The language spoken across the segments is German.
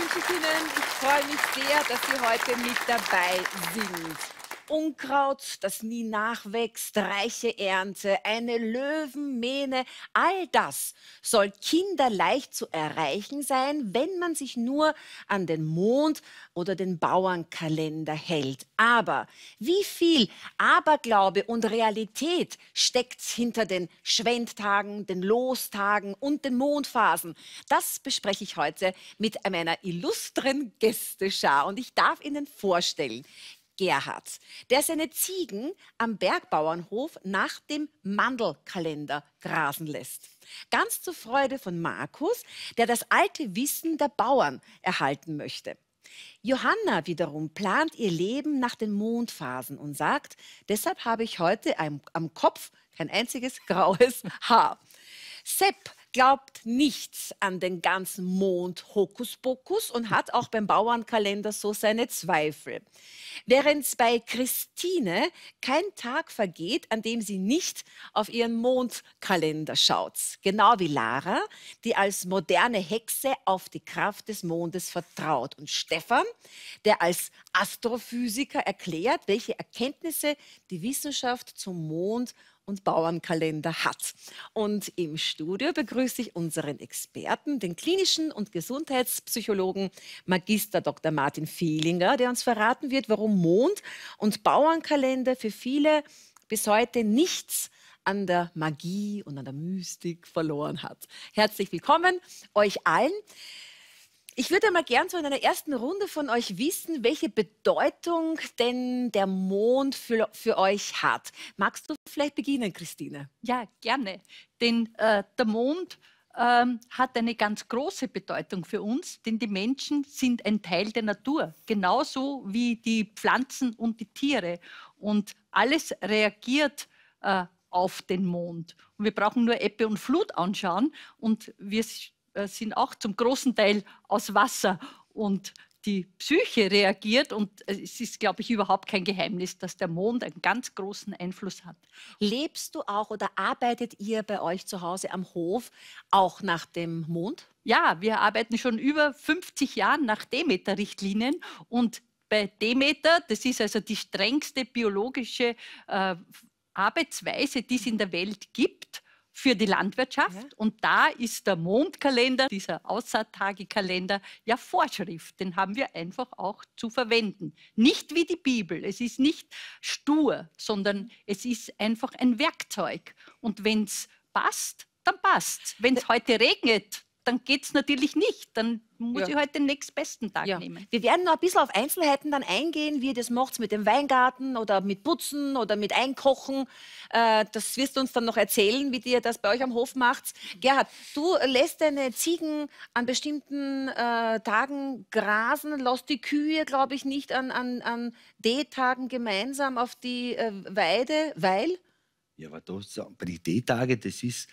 wünsche ich Ihnen. Ich freue mich sehr, dass Sie heute mit dabei sind. Unkraut, das nie nachwächst, reiche Ernte, eine Löwenmähne, all das soll kinderleicht zu erreichen sein, wenn man sich nur an den Mond oder den Bauernkalender hält. Aber wie viel Aberglaube und Realität steckt hinter den Schwendtagen, den Lostagen und den Mondphasen? Das bespreche ich heute mit meiner illustren Gästeschar und ich darf Ihnen vorstellen, Gerhards, der seine Ziegen am Bergbauernhof nach dem Mandelkalender grasen lässt. Ganz zur Freude von Markus, der das alte Wissen der Bauern erhalten möchte. Johanna wiederum plant ihr Leben nach den Mondphasen und sagt, deshalb habe ich heute am Kopf kein einziges graues Haar. Sepp glaubt nichts an den ganzen Mond-Hokuspokus und hat auch beim Bauernkalender so seine Zweifel. Während bei Christine kein Tag vergeht, an dem sie nicht auf ihren Mondkalender schaut. Genau wie Lara, die als moderne Hexe auf die Kraft des Mondes vertraut. Und Stefan, der als Astrophysiker erklärt, welche Erkenntnisse die Wissenschaft zum Mond und Bauernkalender hat. Und im Studio begrüße ich unseren Experten, den klinischen und Gesundheitspsychologen Magister Dr. Martin Fehlinger, der uns verraten wird, warum Mond und Bauernkalender für viele bis heute nichts an der Magie und an der Mystik verloren hat. Herzlich willkommen euch allen ich würde mal gern so in einer ersten Runde von euch wissen, welche Bedeutung denn der Mond für, für euch hat. Magst du vielleicht beginnen, Christine? Ja, gerne. Denn äh, der Mond ähm, hat eine ganz große Bedeutung für uns, denn die Menschen sind ein Teil der Natur, genauso wie die Pflanzen und die Tiere. Und alles reagiert äh, auf den Mond. Und wir brauchen nur Ebbe und Flut anschauen und wir äh, sind auch zum großen Teil aus Wasser und die Psyche reagiert und es ist, glaube ich, überhaupt kein Geheimnis, dass der Mond einen ganz großen Einfluss hat. Lebst du auch oder arbeitet ihr bei euch zu Hause am Hof auch nach dem Mond? Ja, wir arbeiten schon über 50 Jahre nach Demeter-Richtlinien und bei Demeter, das ist also die strengste biologische äh, Arbeitsweise, die es in der Welt gibt für die Landwirtschaft. Ja. Und da ist der Mondkalender, dieser Aussaattagekalender, ja Vorschrift. Den haben wir einfach auch zu verwenden. Nicht wie die Bibel. Es ist nicht stur, sondern es ist einfach ein Werkzeug. Und wenn es passt, dann passt. Wenn es heute regnet, dann geht es natürlich nicht. Dann muss ja. ich halt den nächstbesten Tag ja. nehmen. Wir werden noch ein bisschen auf Einzelheiten dann eingehen, wie ihr das macht mit dem Weingarten oder mit Putzen oder mit Einkochen. Äh, das wirst du uns dann noch erzählen, wie ihr das bei euch am Hof macht. Gerhard, du lässt deine Ziegen an bestimmten äh, Tagen grasen, lässt die Kühe, glaube ich, nicht an, an, an D-Tagen gemeinsam auf die äh, Weide, weil? Ja, aber das, bei den D-Tagen, das ist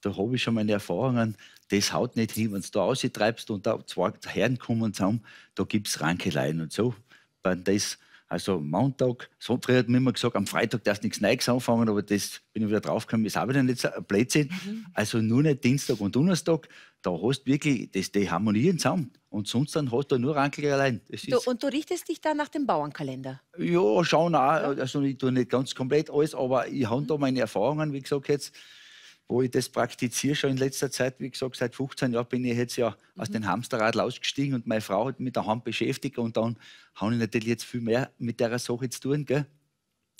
da habe ich schon meine Erfahrungen das haut nicht hin, wenn du da treibst und da zwei Herren kommen zusammen, da gibt es Rankeleien und so. Wenn das, also Montag, so früher hat man immer gesagt, am Freitag darfst du nichts Neues anfangen, aber das bin ich wieder draufgekommen, ist auch wieder nicht so ein Blödsinn. Mhm. Also nur nicht Dienstag und Donnerstag, da hast du wirklich, das, die harmonieren zusammen. Und sonst dann hast du nur Rankel allein. Du, und du richtest dich dann nach dem Bauernkalender? Ja, schon auch. Also ich tue nicht ganz komplett alles, aber ich habe mhm. da meine Erfahrungen, wie gesagt, jetzt wo ich das praktiziere, schon in letzter Zeit, wie gesagt, seit 15 Jahren bin ich jetzt ja mhm. aus dem Hamsterrad ausgestiegen und meine Frau hat mich daheim beschäftigt und dann habe ich natürlich jetzt viel mehr mit der Sache zu tun, gell,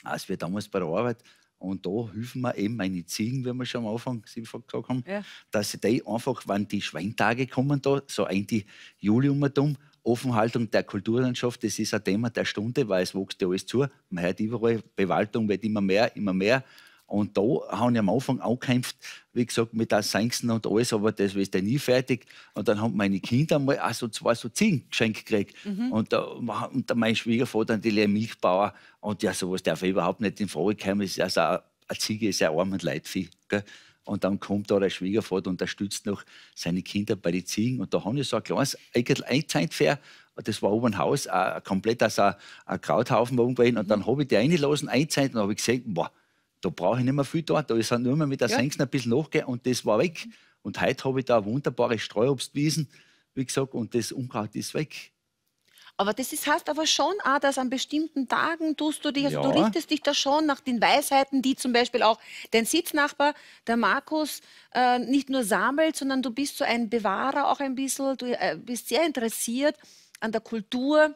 als wir damals bei der Arbeit. Und da helfen mir eben meine Ziegen, wie wir schon am Anfang gesagt haben, ja. dass die einfach, wenn die Schweintage kommen, da, so ein die Juli um Offenhaltung der Kulturlandschaft, das ist ein Thema der Stunde, weil es wächst ja alles zu. Man hört überall, Bewaltung wird immer mehr, immer mehr. Und da haben ich am Anfang auch gekämpft, wie gesagt, mit das Sengsten und alles, aber das ist ja nie fertig. Und dann haben meine Kinder mal auch so zwei so zehn Geschenke gekriegt. Mhm. Und, da, und da mein Schwiegervater, der Lehr Milchbauer, und ja, sowas darf ich überhaupt nicht in Frage kommen. Ist also eine Ziege ist ja arm und leidvieh. Gell? Und dann kommt da der Schwiegervater und unterstützt noch seine Kinder bei den Ziegen. Und da haben wir so ein kleines Einzeitpferd. Das war oben ein Haus, ein, komplett als ein, ein Krauthaufen oben gewesen. Und mhm. dann habe ich die reingelassen, einzeit, und habe gesehen, boah, da brauche ich nicht mehr viel dort, da ist halt nur mehr mit der ja. Senken ein bisschen nachgehen und das war weg. Und heute habe ich da wunderbare Streuobstwiesen, wie gesagt, und das Unkraut ist weg. Aber das ist, heißt aber schon auch, dass an bestimmten Tagen tust du dich, also ja. du richtest dich da schon nach den Weisheiten, die zum Beispiel auch dein Sitznachbar, der Markus, äh, nicht nur sammelt, sondern du bist so ein Bewahrer auch ein bisschen, du äh, bist sehr interessiert an der Kultur,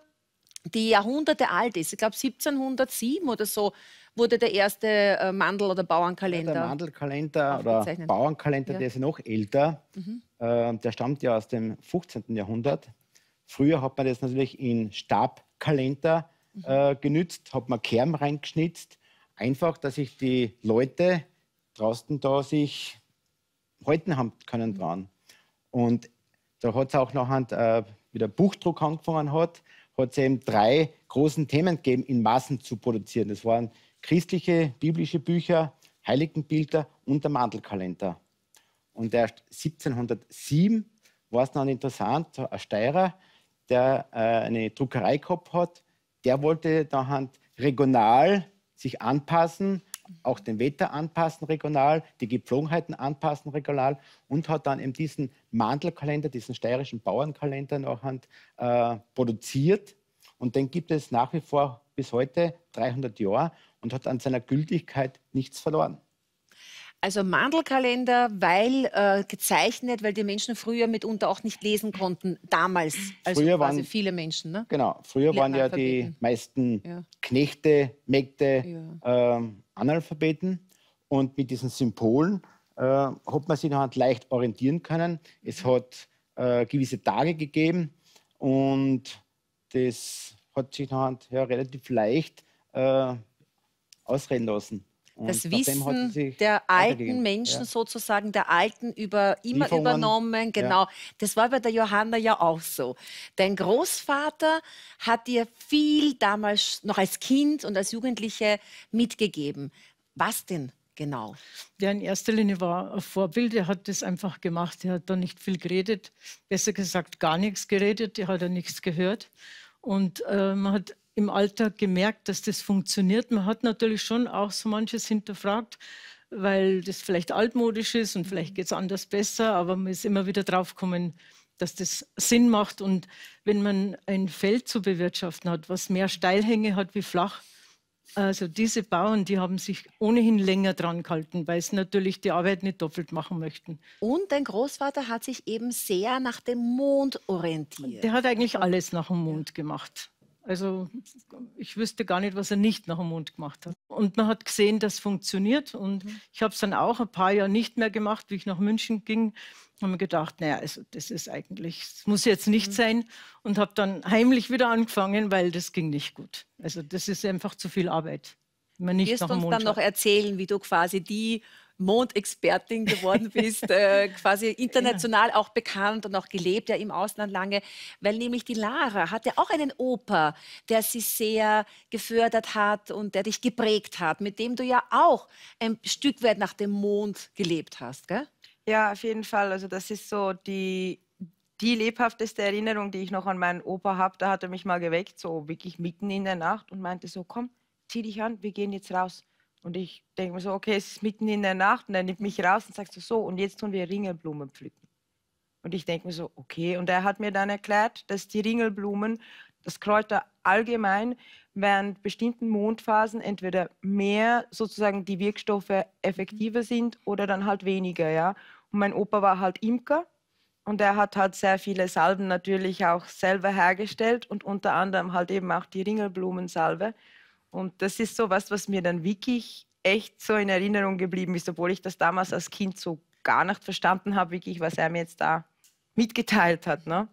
die Jahrhunderte alt ist. Ich glaube 1707 oder so wurde der erste äh, Mandel- oder Bauernkalender. Ja, der Mandelkalender oder Bauernkalender, ja. der ist noch älter. Mhm. Äh, der stammt ja aus dem 15. Jahrhundert. Früher hat man das natürlich in Stabkalender mhm. äh, genützt, hat man Kerben reingeschnitzt. Einfach, dass sich die Leute draußen da sich halten haben können mhm. dran. Und da hat es auch nachher, äh, wie der Buchdruck angefangen hat, hat es eben drei großen Themen gegeben, in Massen zu produzieren. Das waren christliche, biblische Bücher, Heiligenbilder und der Mandelkalender. Und erst 1707 war es dann interessant, ein Steirer, der äh, eine Druckerei gehabt hat, der wollte dann regional sich anpassen, auch den Wetter anpassen regional, die Gepflogenheiten anpassen regional und hat dann eben diesen Mandelkalender, diesen steirischen Bauernkalender nachher äh, produziert und den gibt es nach wie vor bis heute 300 Jahre und hat an seiner Gültigkeit nichts verloren. Also Mandelkalender, weil äh, gezeichnet, weil die Menschen früher mitunter auch nicht lesen konnten, damals. Also früher waren, viele Menschen. Ne? Genau, früher waren ja die meisten ja. Knechte, Mägde, ja. ähm, Analphabeten. Und mit diesen Symbolen äh, hat man sich noch halt leicht orientieren können. Es hat äh, gewisse Tage gegeben und das hat sich nachher relativ leicht äh, ausreden lassen. Und das Wissen der alten Menschen ja. sozusagen, der alten über, immer Lieferungen. übernommen, genau. Ja. Das war bei der Johanna ja auch so. Dein Großvater hat dir viel damals noch als Kind und als Jugendliche mitgegeben. Was denn? Genau. Ja, in erster Linie war ein Vorbild, er hat das einfach gemacht, er hat da nicht viel geredet, besser gesagt gar nichts geredet, er hat ja nichts gehört. Und äh, man hat im Alltag gemerkt, dass das funktioniert. Man hat natürlich schon auch so manches hinterfragt, weil das vielleicht altmodisch ist und vielleicht mhm. geht es anders besser, aber man ist immer wieder draufgekommen, dass das Sinn macht. Und wenn man ein Feld zu bewirtschaften hat, was mehr Steilhänge hat wie flach, also diese Bauern, die haben sich ohnehin länger dran gehalten, weil sie natürlich die Arbeit nicht doppelt machen möchten. Und dein Großvater hat sich eben sehr nach dem Mond orientiert. Der hat eigentlich alles nach dem Mond gemacht. Also ich wüsste gar nicht, was er nicht nach dem Mond gemacht hat. Und man hat gesehen, das funktioniert. Und mhm. ich habe es dann auch ein paar Jahre nicht mehr gemacht, wie ich nach München ging. Haben wir gedacht, naja, also das ist eigentlich, das muss jetzt nicht mhm. sein. Und habe dann heimlich wieder angefangen, weil das ging nicht gut. Also das ist einfach zu viel Arbeit. Man nicht Wirst nach dem Mond uns dann hat. noch erzählen, wie du quasi die Mondexpertin geworden bist, äh, quasi international ja. auch bekannt und auch gelebt, ja im Ausland lange, weil nämlich die Lara hatte auch einen Opa, der sie sehr gefördert hat und der dich geprägt hat, mit dem du ja auch ein Stück weit nach dem Mond gelebt hast, gell? Ja, auf jeden Fall. Also das ist so die die lebhafteste Erinnerung, die ich noch an meinen Opa habe, da hat er mich mal geweckt, so wirklich mitten in der Nacht und meinte so, komm, zieh dich an, wir gehen jetzt raus. Und ich denke mir so, okay, es ist mitten in der Nacht und er nimmt mich raus und sagt so, so, und jetzt tun wir Ringelblumen pflücken. Und ich denke mir so, okay. Und er hat mir dann erklärt, dass die Ringelblumen, das Kräuter allgemein während bestimmten Mondphasen entweder mehr sozusagen die Wirkstoffe effektiver mhm. sind oder dann halt weniger, ja. Und mein Opa war halt Imker und er hat halt sehr viele Salben natürlich auch selber hergestellt und unter anderem halt eben auch die Ringelblumensalbe. Und das ist so was, was mir dann wirklich echt so in Erinnerung geblieben ist, obwohl ich das damals als Kind so gar nicht verstanden habe, wirklich, was er mir jetzt da mitgeteilt hat. Ne?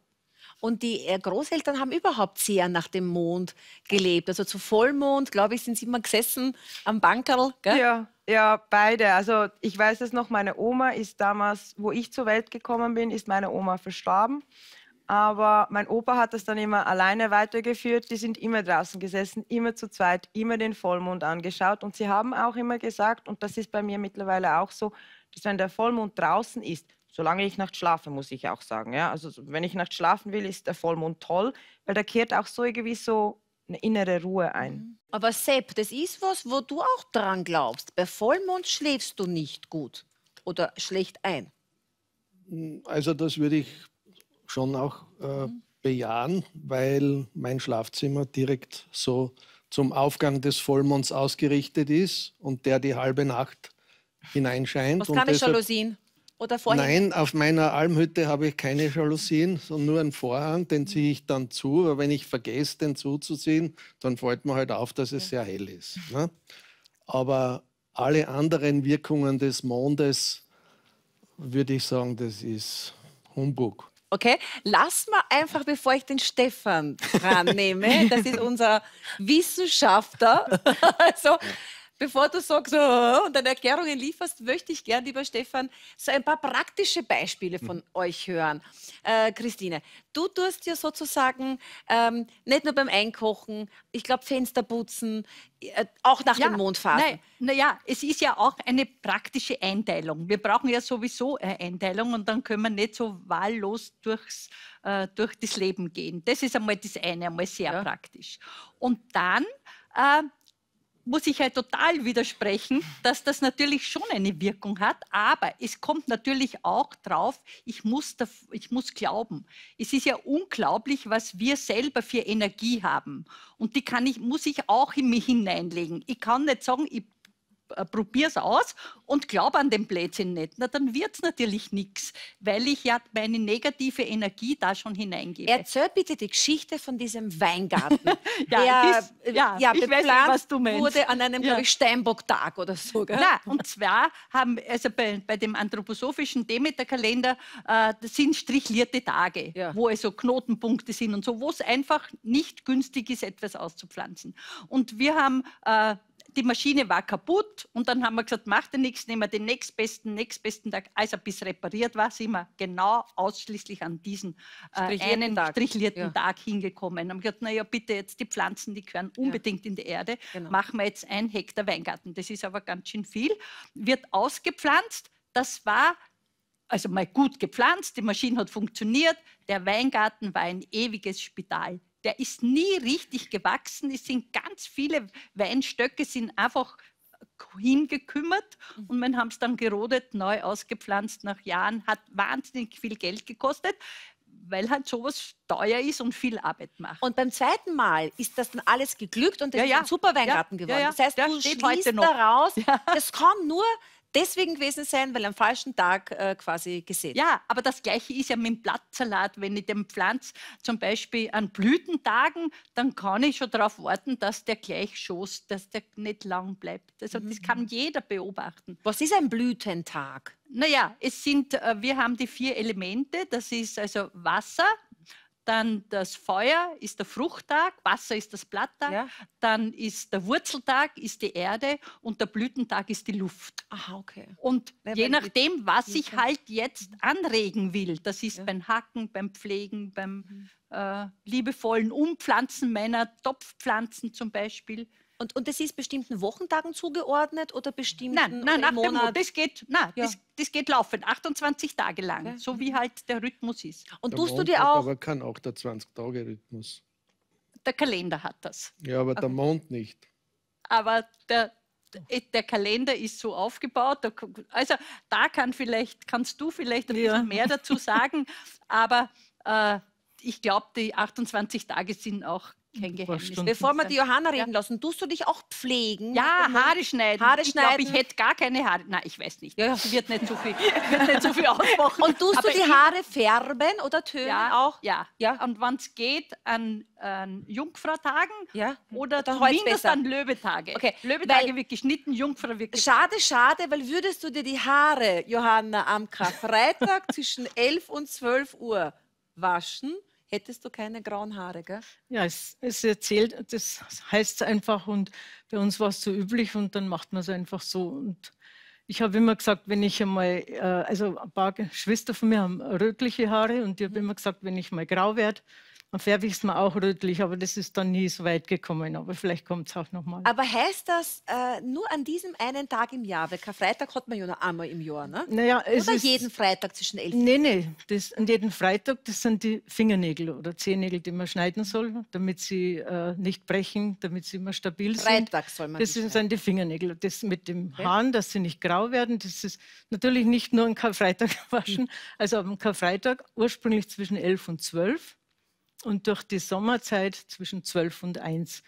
Und die äh, Großeltern haben überhaupt sehr nach dem Mond gelebt. Also zu Vollmond, glaube ich, sind sie immer gesessen am Bankerl. Gell? Ja, ja, beide. Also ich weiß es noch, meine Oma ist damals, wo ich zur Welt gekommen bin, ist meine Oma verstorben aber mein Opa hat das dann immer alleine weitergeführt. Die sind immer draußen gesessen, immer zu zweit, immer den Vollmond angeschaut. Und sie haben auch immer gesagt, und das ist bei mir mittlerweile auch so, dass wenn der Vollmond draußen ist, solange ich nachts schlafe, muss ich auch sagen. Ja? Also wenn ich nachts schlafen will, ist der Vollmond toll, weil da kehrt auch so irgendwie so eine innere Ruhe ein. Mhm. Aber Sepp, das ist was, wo du auch dran glaubst. Bei Vollmond schläfst du nicht gut oder schlecht ein. Also das würde ich schon auch äh, mhm. bejahen, weil mein Schlafzimmer direkt so zum Aufgang des Vollmonds ausgerichtet ist und der die halbe Nacht hineinscheint. Was keine Jalousien? Oder vorhin? Nein, auf meiner Almhütte habe ich keine Jalousien, sondern nur einen Vorhang, den mhm. ziehe ich dann zu. Aber wenn ich vergesse, den zuzuziehen, dann fällt mir halt auf, dass es sehr hell ist. Ne? Aber alle anderen Wirkungen des Mondes, würde ich sagen, das ist Humbug. Okay, lass mal einfach, bevor ich den Stefan dran nehme, das ist unser Wissenschaftler. also, bevor du sagst oh, und deine Erklärungen lieferst, möchte ich gerne, lieber Stefan, so ein paar praktische Beispiele von mhm. euch hören. Äh, Christine, du tust ja sozusagen ähm, nicht nur beim Einkochen, ich glaube Fenster putzen, äh, auch nach ja, Mondfahren. Nein, Naja, es ist ja auch eine praktische Einteilung. Wir brauchen ja sowieso eine Einteilung und dann können wir nicht so wahllos durchs, äh, durch das Leben gehen. Das ist einmal das eine, einmal sehr ja. praktisch. Und dann äh, muss ich halt total widersprechen, dass das natürlich schon eine Wirkung hat, aber es kommt natürlich auch drauf, ich muss, da, ich muss glauben. Es ist ja unglaublich, was wir selber für Energie haben und die kann ich, muss ich auch in mich hineinlegen. Ich kann nicht sagen, ich äh, probier's aus und glaub an den Blödsinn nicht, na dann wird's natürlich nichts, weil ich ja meine negative Energie da schon hineingebe. Erzähl bitte die Geschichte von diesem Weingarten. ja, der, ist, ja, äh, ja, ich weiß nicht, was du meinst. wurde an einem, ja. glaube Steinbock-Tag oder so. Gell? Nein, und zwar haben, also bei, bei dem anthroposophischen Demeter-Kalender äh, sind strichlierte Tage, ja. wo also Knotenpunkte sind und so, wo es einfach nicht günstig ist, etwas auszupflanzen. Und wir haben äh, die Maschine war kaputt und dann haben wir gesagt, mach dir nichts, nehmen wir den nächstbesten, nächstbesten Tag. Also bis repariert war, sind wir genau ausschließlich an diesen äh, einen Tag. strichlierten ja. Tag hingekommen. Haben gesagt, naja, bitte jetzt die Pflanzen, die gehören unbedingt ja. in die Erde, genau. machen wir jetzt ein Hektar Weingarten. Das ist aber ganz schön viel. Wird ausgepflanzt, das war also mal gut gepflanzt, die Maschine hat funktioniert, der Weingarten war ein ewiges Spital der ist nie richtig gewachsen. Es sind ganz viele Weinstöcke, sind einfach hingekümmert mhm. und man haben es dann gerodet, neu ausgepflanzt nach Jahren, hat wahnsinnig viel Geld gekostet, weil halt sowas teuer ist und viel Arbeit macht. Und beim zweiten Mal ist das dann alles geglückt und das ja, ist ein super Weingarten ja, geworden. Das heißt, du schließt daraus, das kommt nur deswegen gewesen sein, weil am falschen Tag äh, quasi gesät. Ja, aber das Gleiche ist ja mit dem Blattsalat. Wenn ich den Pflanz zum Beispiel an Blütentagen, dann kann ich schon darauf warten, dass der gleich schoßt, dass der nicht lang bleibt. Also mhm. das kann mhm. jeder beobachten. Was ist ein Blütentag? Naja, es sind, äh, wir haben die vier Elemente. Das ist also Wasser, dann das Feuer ist der Fruchttag, Wasser ist das Blatttag, ja. dann ist der Wurzeltag, ist die Erde und der Blütentag ist die Luft. Aha, okay. Und ja, je nachdem, was ich halt jetzt mhm. anregen will, das ist ja. beim Hacken, beim Pflegen, beim mhm. äh, liebevollen Umpflanzen meiner Topfpflanzen zum Beispiel, und, und das ist bestimmten Wochentagen zugeordnet oder bestimmten nein, nein, nach Monat? Dem, das, geht, nein ja. das, das, geht laufend, 28 Tage lang, okay. so wie halt der Rhythmus ist. Und der tust du dir auch... Aber kann auch der 20-Tage-Rhythmus. Der Kalender hat das. Ja, aber okay. der Mond nicht. Aber der, der Kalender ist so aufgebaut. Also da kann vielleicht, kannst du vielleicht ein ja. bisschen mehr dazu sagen, aber äh, ich glaube, die 28 Tage sind auch kein Geheimnis. Bevor wir die Johanna reden ja. lassen, tust du dich auch pflegen? Ja, Haare schneiden. Haare ich schneiden. ich glaube, ich hätte gar keine Haare. Nein, ich weiß nicht. Ja, sie wird nicht zu so viel, so viel ausmachen. Und tust Aber du die Haare färben oder tönen ja, auch? Ja. ja. Und wann es geht, an, an Jungfratagen ja. oder zumindest an Löwetage. Okay. Löwetage wird geschnitten, Jungfrau wird geschnitten. Schade, schade, weil würdest du dir die Haare, Johanna, am Freitag zwischen 11 und 12 Uhr waschen, hättest du keine grauen Haare, gell? Ja, es, es erzählt, das heißt es einfach und bei uns war es so üblich und dann macht man es einfach so. Und ich habe immer gesagt, wenn ich einmal, äh, also ein paar Geschwister von mir haben rötliche Haare und ich habe mhm. immer gesagt, wenn ich mal grau werde, dann werde ich es mir auch rötlich, aber das ist dann nie so weit gekommen. Aber vielleicht kommt es auch nochmal. Aber heißt das äh, nur an diesem einen Tag im Jahr? Weil Karfreitag hat man ja noch einmal im Jahr, ne? Naja, es oder ist, jeden Freitag zwischen 11 und nee, nein. an jedem Freitag, das sind die Fingernägel oder Zehennägel, die man schneiden soll, damit sie äh, nicht brechen, damit sie immer stabil Freitag sind. Freitag soll man Das sind schneiden. die Fingernägel. Das mit dem Hahn, dass sie nicht grau werden, das ist natürlich nicht nur am Karfreitag waschen. Hm. Also am Karfreitag ursprünglich zwischen 11 und zwölf und durch die Sommerzeit zwischen 12 und 1,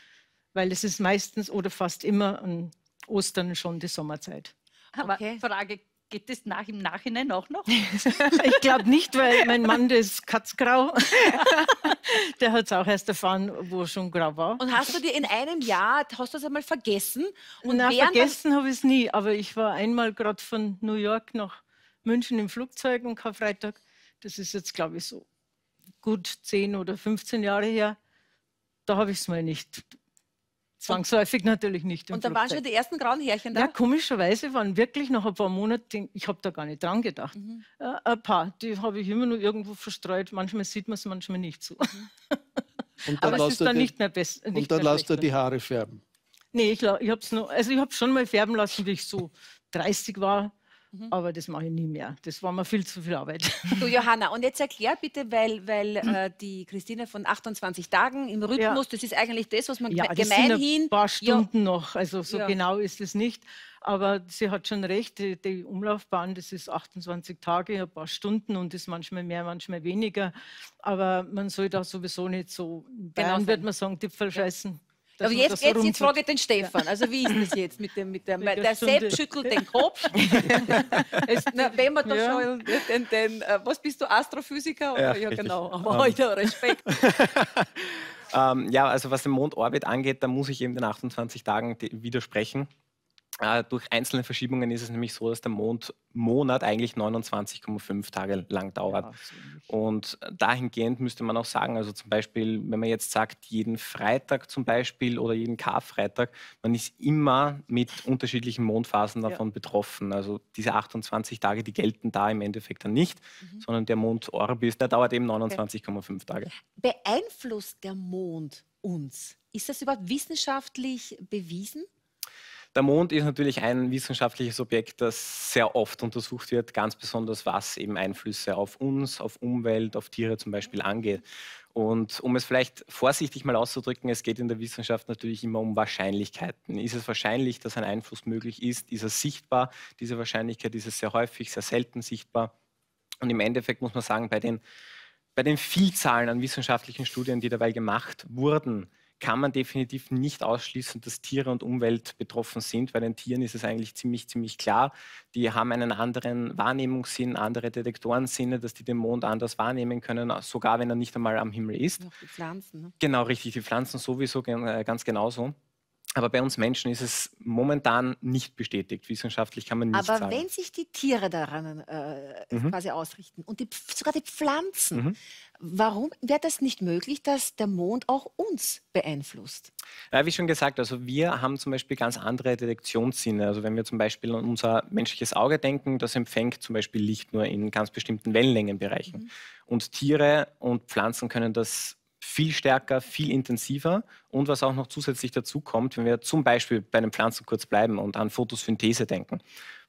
weil es ist meistens oder fast immer an Ostern schon die Sommerzeit. Aber okay. Frage, geht es nach im Nachhinein auch noch? ich glaube nicht, weil mein Mann der ist katzgrau. der hat es auch erst erfahren, wo er schon grau war. Und hast du dir in einem Jahr, hast du es einmal vergessen? Und Na, vergessen habe ich es nie, aber ich war einmal gerade von New York nach München im Flugzeug am Karfreitag. Das ist jetzt, glaube ich, so gut 10 oder 15 Jahre her, da habe ich es mal nicht. Zwangsläufig natürlich nicht. Und da waren schon die ersten grauen Härchen da? Ja, komischerweise waren wirklich nach ein paar Monaten, ich habe da gar nicht dran gedacht. Mhm. Ja, äh, ein paar, die habe ich immer nur irgendwo verstreut. Manchmal sieht man es, manchmal nicht so. Mhm. Und dann Aber es ist dann die, nicht mehr besser. Und dann lasst du die Haare färben? Nee, ich, ich habe es also schon mal färben lassen, wie ich so 30 war. Mhm. Aber das mache ich nie mehr. Das war mir viel zu viel Arbeit. Du Johanna, und jetzt erklär bitte, weil, weil äh, die Christine von 28 Tagen im Rhythmus, ja. das ist eigentlich das, was man ja, gemeinhin. Ein paar Stunden ja. noch, also so ja. genau ist es nicht. Aber sie hat schon recht, die, die, Umlaufbahn, das ist 28 Tage, ein paar Stunden und ist manchmal mehr, manchmal weniger. Aber man soll da sowieso nicht so, in Bayern genau. wird man sagen, Tipfel scheißen. Aber jetzt, jetzt, jetzt frage ich den Stefan. Also wie ist das jetzt mit dem, mit dem der selbst schüttelt den Kopf. es, na, wenn man da ja. schon den, den, den, äh, was bist du, Astrophysiker? Oder? Ja, ja genau. Aber um. Ähm. Respekt. ähm, ja, also was den Mondorbit angeht, da muss ich eben den 28 Tagen widersprechen. Äh, durch einzelne Verschiebungen ist es nämlich so, dass der Mondmonat eigentlich 29,5 Tage lang dauert. Ja, und dahingehend müsste man auch sagen, also zum Beispiel, wenn man jetzt sagt, jeden Freitag zum Beispiel oder jeden Karfreitag, man ist immer mit unterschiedlichen Mondphasen davon ja. betroffen. Also diese 28 Tage, die gelten da im Endeffekt dann nicht, mhm. sondern der Mondorbis, der dauert eben 29,5 okay. Tage. Beeinflusst der Mond uns? Ist das überhaupt wissenschaftlich bewiesen? Der Mond ist natürlich ein wissenschaftliches Objekt, das sehr oft untersucht wird, ganz besonders was eben Einflüsse auf uns, auf Umwelt, auf Tiere zum Beispiel angeht. Und um es vielleicht vorsichtig mal auszudrücken, es geht in der Wissenschaft natürlich immer um Wahrscheinlichkeiten. Ist es wahrscheinlich, dass ein Einfluss möglich ist? Ist er sichtbar? Diese Wahrscheinlichkeit ist es sehr häufig, sehr selten sichtbar. Und im Endeffekt muss man sagen, bei den, bei den Vielzahlen an wissenschaftlichen Studien, die dabei gemacht wurden, kann man definitiv nicht ausschließen, dass Tiere und Umwelt betroffen sind. Bei den Tieren ist es eigentlich ziemlich, ziemlich klar. Die haben einen anderen Wahrnehmungssinn, andere Detektorensinne, dass die den Mond anders wahrnehmen können, sogar wenn er nicht einmal am Himmel ist. Auch die Pflanzen. Ne? Genau, richtig. Die Pflanzen sowieso äh, ganz genauso. Aber bei uns Menschen ist es momentan nicht bestätigt. Wissenschaftlich kann man nicht Aber sagen. Aber wenn sich die Tiere daran äh, mhm. quasi ausrichten und die, sogar die Pflanzen, mhm. warum wäre das nicht möglich, dass der Mond auch uns beeinflusst? Ja, wie schon gesagt, also wir haben zum Beispiel ganz andere Detektionssinne. Also wenn wir zum Beispiel an unser menschliches Auge denken, das empfängt zum Beispiel Licht nur in ganz bestimmten Wellenlängenbereichen. Mhm. Und Tiere und Pflanzen können das viel stärker, viel intensiver. Und was auch noch zusätzlich dazu kommt, wenn wir zum Beispiel bei den Pflanzen kurz bleiben und an Photosynthese denken.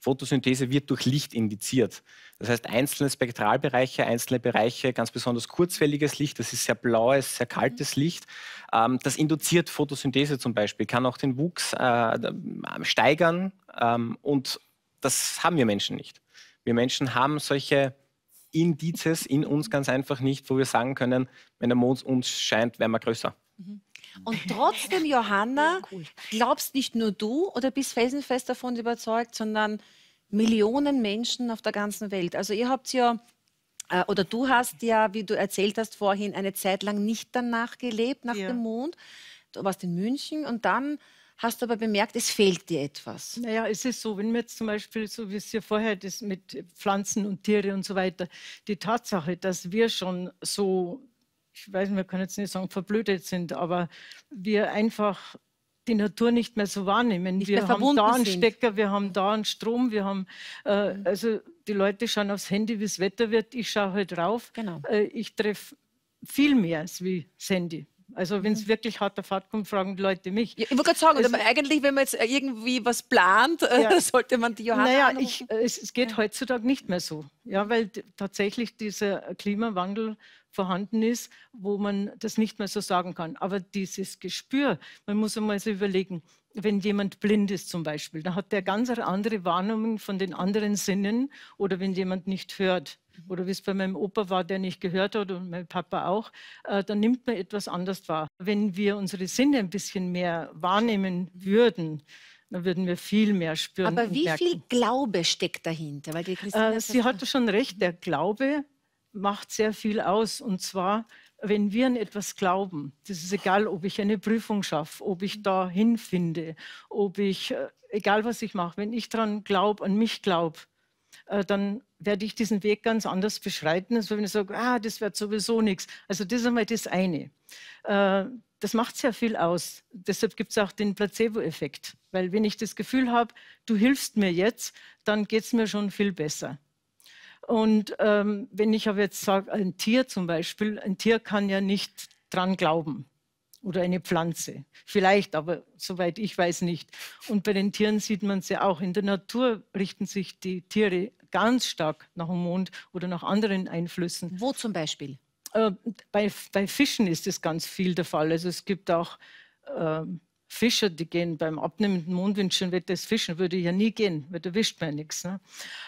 Photosynthese wird durch Licht indiziert. Das heißt, einzelne Spektralbereiche, einzelne Bereiche, ganz besonders kurzfälliges Licht, das ist sehr blaues, sehr kaltes mhm. Licht, ähm, das induziert Photosynthese zum Beispiel, kann auch den Wuchs äh, ähm, steigern ähm, und das haben wir Menschen nicht. Wir Menschen haben solche Indizes in uns mhm. ganz einfach nicht, wo wir sagen können, wenn der Mond uns scheint, werden wir größer. Mhm. Mhm. Und trotzdem, Johanna, glaubst nicht nur du oder bist felsenfest davon überzeugt, sondern Millionen Menschen auf der ganzen Welt. Also ihr habt ja, äh, oder du hast ja, wie du erzählt hast vorhin, eine Zeit lang nicht danach gelebt, nach ja. dem Mond. Du warst in München und dann hast aber bemerkt, es fehlt dir etwas. Naja, es ist so, wenn wir jetzt zum Beispiel, so wie es hier vorher das mit Pflanzen und Tiere und so weiter, die Tatsache, dass wir schon so, ich weiß nicht, wir können jetzt nicht sagen, verblödet sind, aber wir einfach die Natur nicht mehr so wahrnehmen. Nicht wir haben da einen sind. Stecker, wir haben da einen Strom, wir haben äh, mhm. also die Leute schauen aufs Handy, wie das Wetter wird. Ich schaue halt drauf. Genau. Äh, ich treffe viel mehr als wie das Handy. Also mhm. wenn es wirklich hart auf hart kommt, fragen die Leute mich. Ja, ich wollte gerade sagen, also, eigentlich, wenn man jetzt irgendwie was plant, äh, ja. sollte man die Johanna Naja, ich, es, es, geht ja. heutzutage nicht mehr so. Ja, weil tatsächlich dieser Klimawandel vorhanden ist, wo man das nicht mehr so sagen kann. Aber dieses Gespür, man muss einmal so überlegen, wenn jemand blind ist zum Beispiel, dann hat der ganz andere Wahrnehmung von den anderen Sinnen oder wenn jemand nicht hört oder wie es bei meinem Opa war, der nicht gehört hat und mein Papa auch, äh, dann nimmt man etwas anders wahr. Wenn wir unsere Sinne ein bisschen mehr wahrnehmen würden, dann würden wir viel mehr spüren. Aber wie viel Glaube steckt dahinter? Weil die äh, Sie hatte schon recht, der Glaube macht sehr viel aus. Und zwar, wenn wir an etwas glauben, das ist egal, ob ich eine Prüfung schaffe, ob ich da hinfinde, ob ich, äh, egal was ich mache, wenn ich daran glaube, an mich glaube, äh, dann werde ich diesen Weg ganz anders beschreiten, als wenn ich sage, ah, das wird sowieso nichts. Also das ist einmal das eine. Äh, das macht sehr viel aus. Deshalb gibt es auch den Placebo-Effekt. Weil wenn ich das Gefühl habe, du hilfst mir jetzt, dann geht es mir schon viel besser. Und ähm, wenn ich aber jetzt sage, ein Tier zum Beispiel, ein Tier kann ja nicht dran glauben oder eine Pflanze. Vielleicht, aber soweit ich weiß nicht. Und bei den Tieren sieht man es ja auch. In der Natur richten sich die Tiere ganz stark nach dem Mond oder nach anderen Einflüssen. Wo zum Beispiel? Äh, bei, bei Fischen ist es ganz viel der Fall. Also es gibt auch äh, Fischer, die gehen beim abnehmenden Mondwind schon weg. Das Fischen würde ja nie gehen, weil da wischt man ja nichts. Ne?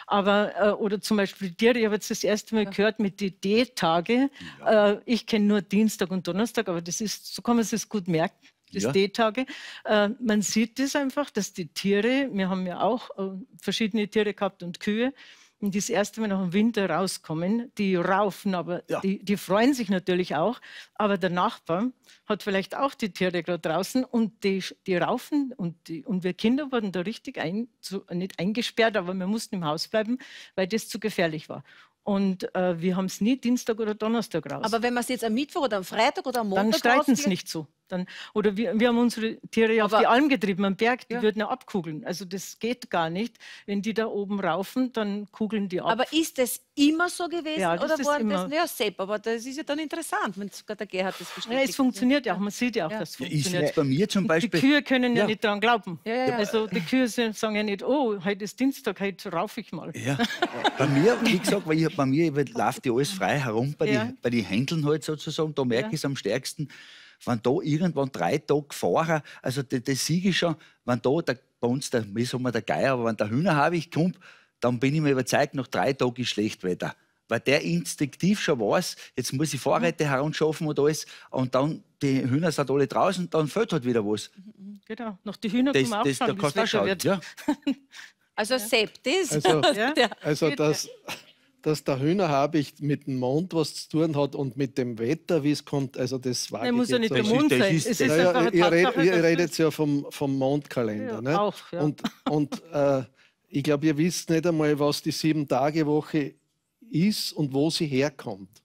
Aber, äh, oder zum Beispiel dir, ich habe jetzt das erste Mal ja. gehört mit den D-Tage. Ja. Äh, ich kenne nur Dienstag und Donnerstag, aber das ist, so kann man es gut merken des ja. D-Tage. Äh, man sieht das einfach, dass die Tiere, wir haben ja auch äh, verschiedene Tiere gehabt und Kühe, und die das erste Mal nach dem Winter rauskommen. Die raufen, aber ja. die, die, freuen sich natürlich auch. Aber der Nachbar hat vielleicht auch die Tiere gerade draußen und die, die raufen. Und, die, und wir Kinder wurden da richtig ein, zu, nicht eingesperrt, aber wir mussten im Haus bleiben, weil das zu gefährlich war. Und äh, wir haben es nie Dienstag oder Donnerstag raus. Aber wenn man es jetzt am Mittwoch oder am Freitag oder am Montag Dann streiten es nicht so dann, oder wir, wir haben unsere Tiere ja auf die Alm getrieben, am Berg, die ja. würden ja abkugeln. Also das geht gar nicht. Wenn die da oben raufen, dann kugeln die ab. Aber ist das immer so gewesen? Ja, das oder war immer. das? Ja, Sepp, aber das ist ja dann interessant, wenn sogar der Gerhard das bestätigt. Ja, es funktioniert ja auch, man sieht ja auch, ja. dass es funktioniert. Ist bei mir zum Beispiel. Die Kühe können ja, ja nicht daran glauben. Ja, also die Kühe sagen ja nicht, oh, heute ist Dienstag, heute raufe ich mal. Ja. bei mir, wie gesagt, weil ich, bei mir läuft ja alles frei herum, bei, ja. Die, bei den Händeln halt sozusagen, da merke ich es am stärksten wenn da irgendwann drei Tage vorher, also das, das sehe ich schon, wenn da der, bei uns, der, wie sagen wir, der Geier, aber wenn der Hühner habe ich kommt, dann bin ich mir überzeugt, nach drei Tagen ist schlecht Wetter. Weil der instinktiv schon weiß, jetzt muss ich Vorräte mhm. heranschaffen und alles. Und dann, die Hühner sind alle draußen, dann fällt halt wieder was. Mhm, mhm, genau, noch die Hühner das, kommen auch das, schauen, da kannst du ja. Also Septis. Also, ja. also das dass der Hühnerhabicht mit dem Mond was zu tun hat und mit dem Wetter, wie es kommt, also das war. Er muss ja nicht der Mond sein. ist, ist naja, ihr, red, ihr redet ja vom, vom Mondkalender. Ja, ne? auch, ja. Und, und äh, ich glaube, ihr wisst nicht einmal, was die Sieben-Tage-Woche ist und wo sie herkommt.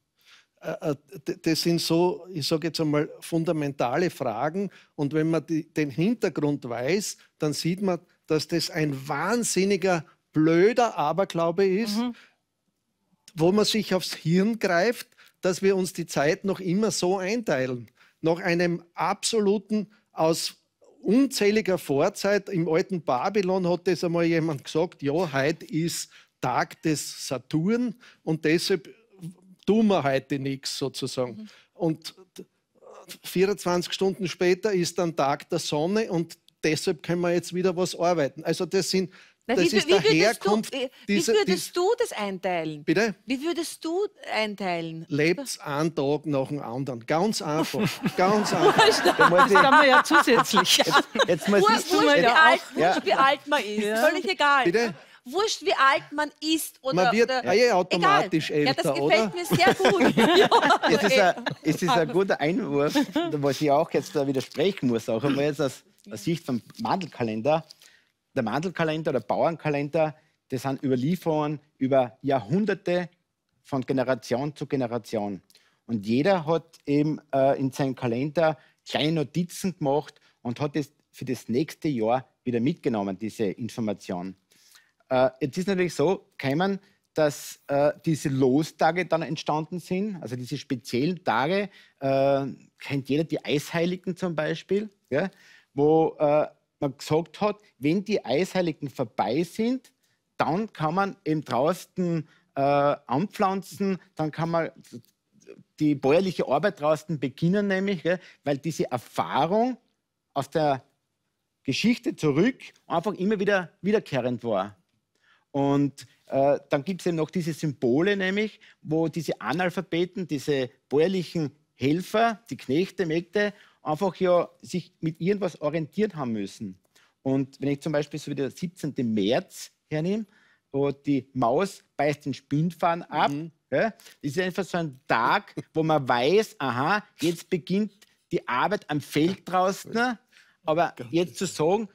Äh, äh das sind so, ich sage jetzt einmal, fundamentale Fragen. Und wenn man die, den Hintergrund weiß, dann sieht man, dass das ein wahnsinniger, blöder Aberglaube ist. Mhm wo man sich aufs Hirn greift, dass wir uns die Zeit noch immer so einteilen. Nach einem absoluten, aus unzähliger Vorzeit, im alten Babylon hat das einmal jemand gesagt, ja, heute ist Tag des Saturn und deshalb tun wir heute nichts sozusagen. Mhm. Und 24 Stunden später ist dann Tag der Sonne und deshalb können wir jetzt wieder was arbeiten. Also das sind Nein, das wie, ist wie, der Herkunft. Du, diese, wie würdest du das einteilen? Bitte? Wie würdest du einteilen? Lebt einen Tag nach dem anderen. Ganz einfach. Ganz einfach. da das kann man ja zusätzlich. Jetzt, jetzt mal wurscht, wurscht, wie, ja alt, wurscht wie alt man ist. Ja. Völlig egal. Bitte? Wurscht, wie alt man ist. Oder, man wird oder, ja, automatisch egal. älter, Ja, das gefällt oder? mir sehr gut. ja, es, ist ein, es ist ein guter Einwurf, was ich auch jetzt widersprechen muss, auch wenn man jetzt aus, aus Sicht vom Mandelkalender der Mandelkalender oder Bauernkalender, das sind Überlieferungen über Jahrhunderte von Generation zu Generation. Und jeder hat eben äh, in seinem Kalender kleine Notizen gemacht und hat es für das nächste Jahr wieder mitgenommen, diese Information. Äh, jetzt ist natürlich so, Keimann, dass äh, diese Lostage dann entstanden sind, also diese speziellen Tage, äh, kennt jeder die Eisheiligen zum Beispiel, ja, wo äh, man gesagt hat, wenn die Eisheiligen vorbei sind, dann kann man eben draußen äh, anpflanzen, dann kann man die bäuerliche Arbeit draußen beginnen, nämlich, gell, weil diese Erfahrung aus der Geschichte zurück einfach immer wieder wiederkehrend war. Und äh, dann gibt es eben noch diese Symbole, nämlich, wo diese Analphabeten, diese bäuerlichen Helfer, die Knechte, Mägde einfach ja sich mit irgendwas orientiert haben müssen. Und wenn ich zum Beispiel so wie der 17. März hernehme, wo die Maus beißt den Spindfaden ab, mhm. ja, das ist einfach so ein Tag, wo man weiß, aha, jetzt beginnt die Arbeit am Feld draußen. Aber jetzt zu sagen,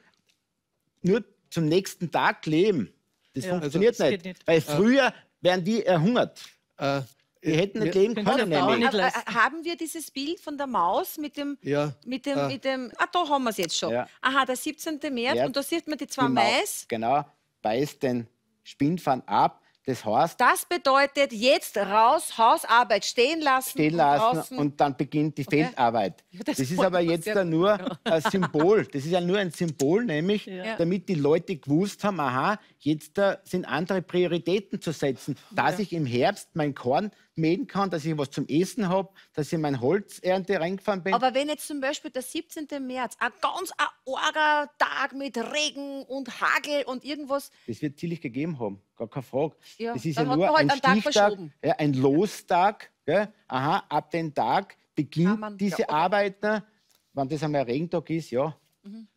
nur zum nächsten Tag leben, das ja, funktioniert also, das nicht, nicht, Weil früher äh, wären die erhungert. Äh, die hätten nicht leben können. haben wir dieses Bild von der Maus mit dem, ja. mit dem, ah. mit dem, ah, da haben wir es jetzt schon. Ja. Aha, der 17. März ja. und da sieht man die zwei Mais. Genau, beißt den Spinnfaden ab. Das heißt, das bedeutet jetzt raus, Hausarbeit stehen lassen. Stehen lassen und, und dann beginnt die okay. Feldarbeit. Ja, das, das ist aber jetzt ja nur genau. ein Symbol. Das ist ja nur ein Symbol, nämlich ja. damit die Leute gewusst haben, aha, jetzt äh, sind andere Prioritäten zu setzen, dass ich im Herbst mein Korn mähen kann, dass ich was zum Essen habe, dass ich in meine Holzernte reingefahren bin. Aber wenn jetzt zum Beispiel der 17. März ein ganz arger Tag mit Regen und Hagel und irgendwas. Das wird ziemlich gegeben haben, gar keine Frage. Ja, das ist ja nur halt ein Stichtag, ja, ein Lostag. Ja. Aha, ab dem Tag beginnt man, diese ja, okay. Arbeiter, wenn das einmal ein Regentag ist, ja. Mhm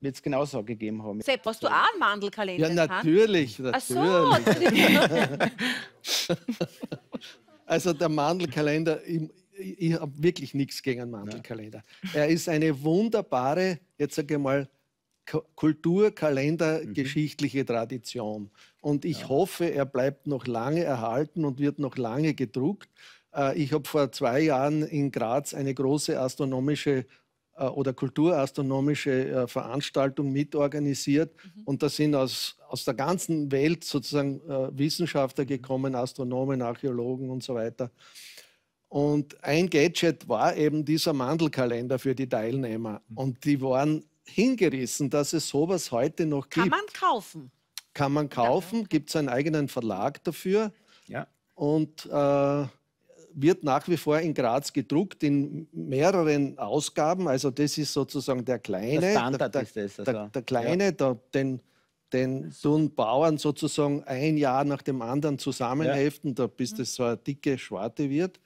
wird es genauso gegeben haben. Sepp, hast du auch einen Mandelkalender? Ja, natürlich. natürlich. Ach so. Also der Mandelkalender, ich, ich habe wirklich nichts gegen einen Mandelkalender. Ja. Er ist eine wunderbare, jetzt sage ich mal, Kulturkalendergeschichtliche mhm. Tradition. Und ich ja. hoffe, er bleibt noch lange erhalten und wird noch lange gedruckt. Äh, ich habe vor zwei Jahren in Graz eine große astronomische äh, oder kulturastronomische äh, Veranstaltung mitorganisiert. Mhm. Und da sind aus, aus der ganzen Welt sozusagen äh, Wissenschaftler gekommen, Astronomen, Archäologen und so weiter. Und ein Gadget war eben dieser Mandelkalender für die Teilnehmer. Mhm. Und die waren hingerissen, dass es sowas heute noch gibt. Kann man kaufen? Kann man kaufen, gibt es einen eigenen Verlag dafür. Ja. Und äh, wird nach wie vor in Graz gedruckt in mehreren Ausgaben. Also das ist sozusagen der kleine, der Standard der, ist das, also. der, der kleine, ja. der, den den so einen Bauern sozusagen ein Jahr nach dem anderen zusammenheften, ja. da, bis mhm. das so eine dicke Schwarte wird.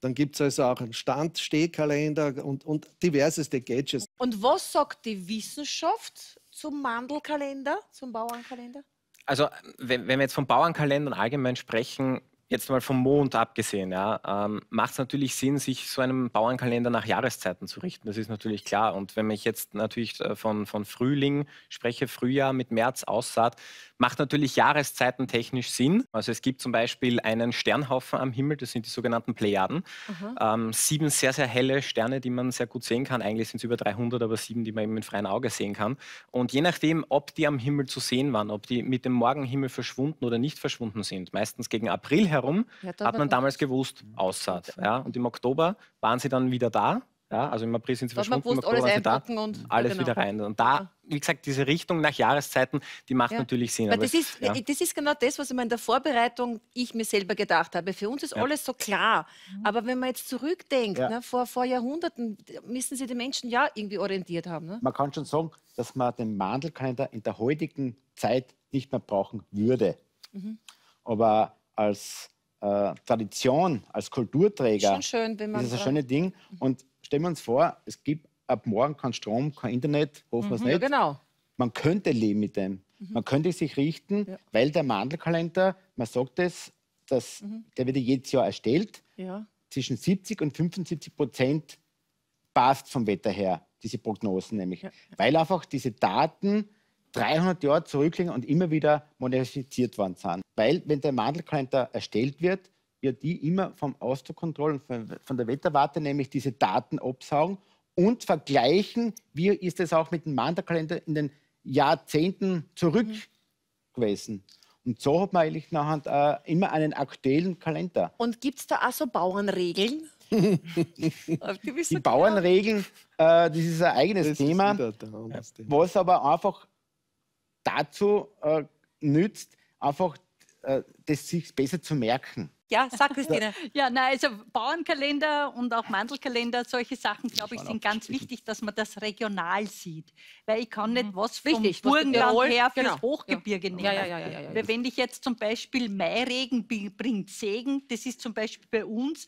Dann gibt es also auch einen Standstehkalender und, und diverseste Gadgets. Und was sagt die Wissenschaft zum Mandelkalender, zum Bauernkalender? Also, wenn, wenn wir jetzt von Bauernkalendern allgemein sprechen, jetzt mal vom Mond abgesehen, ja, ähm, macht es natürlich Sinn, sich so einem Bauernkalender nach Jahreszeiten zu richten. Das ist natürlich klar. Und wenn ich jetzt natürlich äh, von, von Frühling spreche, Frühjahr mit März, Aussaat, macht natürlich Jahreszeiten technisch Sinn. Also es gibt zum Beispiel einen Sternhaufen am Himmel, das sind die sogenannten Plejaden. Mhm. Ähm, sieben sehr, sehr helle Sterne, die man sehr gut sehen kann. Eigentlich sind es über 300, aber sieben, die man eben mit freiem Auge sehen kann. Und je nachdem, ob die am Himmel zu sehen waren, ob die mit dem Morgenhimmel verschwunden oder nicht verschwunden sind, meistens gegen April herum, herum, ja, hat man damals gewusst, Aussaat. Ja. Und im Oktober waren sie dann wieder da. Ja, also im April sind sie verschwunden, gewusst, im Oktober alles waren sie da, und, alles genau. wieder rein. Und da, wie gesagt, diese Richtung nach Jahreszeiten, die macht ja. natürlich Sinn. Aber das, ist, ja. das ist genau das, was ich mir in der Vorbereitung ich mir selber gedacht habe. Für uns ist alles so klar. Mhm. Aber wenn man jetzt zurückdenkt, ne, vor, vor Jahrhunderten müssen sich die Menschen ja irgendwie orientiert haben. Ne? Man kann schon sagen, dass man den Mandelkalender in der heutigen Zeit nicht mehr brauchen würde. Mhm. Aber als äh, Tradition, als Kulturträger. Schon schön, wenn man. Das ist ein schönes Ding. Mhm. Und stellen wir uns vor, es gibt ab morgen kein Strom, kein Internet, hoffen wir es mhm. nicht. Ja, genau. Man könnte leben mit dem. Mhm. Man könnte sich richten, ja. weil der Mandelkalender, man sagt es, dass, mhm. der wird jedes Jahr erstellt. Ja. Zwischen 70 und 75 Prozent passt vom Wetter her, diese Prognosen nämlich. Weil einfach diese Daten 300 Jahre zurückliegen und immer wieder modifiziert worden sind weil wenn der Mandelkalender erstellt wird, wird die immer vom Ausdruckkontrollen von, von der Wetterwarte nämlich diese Daten absaugen und vergleichen, wie ist es auch mit dem Mandelkalender in den Jahrzehnten zurück mhm. gewesen. Und so hat man eigentlich nachher äh, immer einen aktuellen Kalender. Und gibt es da auch so Bauernregeln? die, die Bauernregeln, äh, das ist ein eigenes das Thema, was aber einfach dazu äh, nützt, einfach äh, das sich besser zu merken. Ja, sag Christine. ja, na, also Bauernkalender und auch Mandelkalender, solche Sachen, glaube ich, sind ganz wichtig, dass man das regional sieht. Weil ich kann nicht mhm. was vom wichtig, Burgenland her fürs genau. Hochgebirge ja. nehmen. Ja, ja, ja, ja, ja, Weil wenn ich jetzt zum Beispiel Mairegen bringt Segen, das ist zum Beispiel bei uns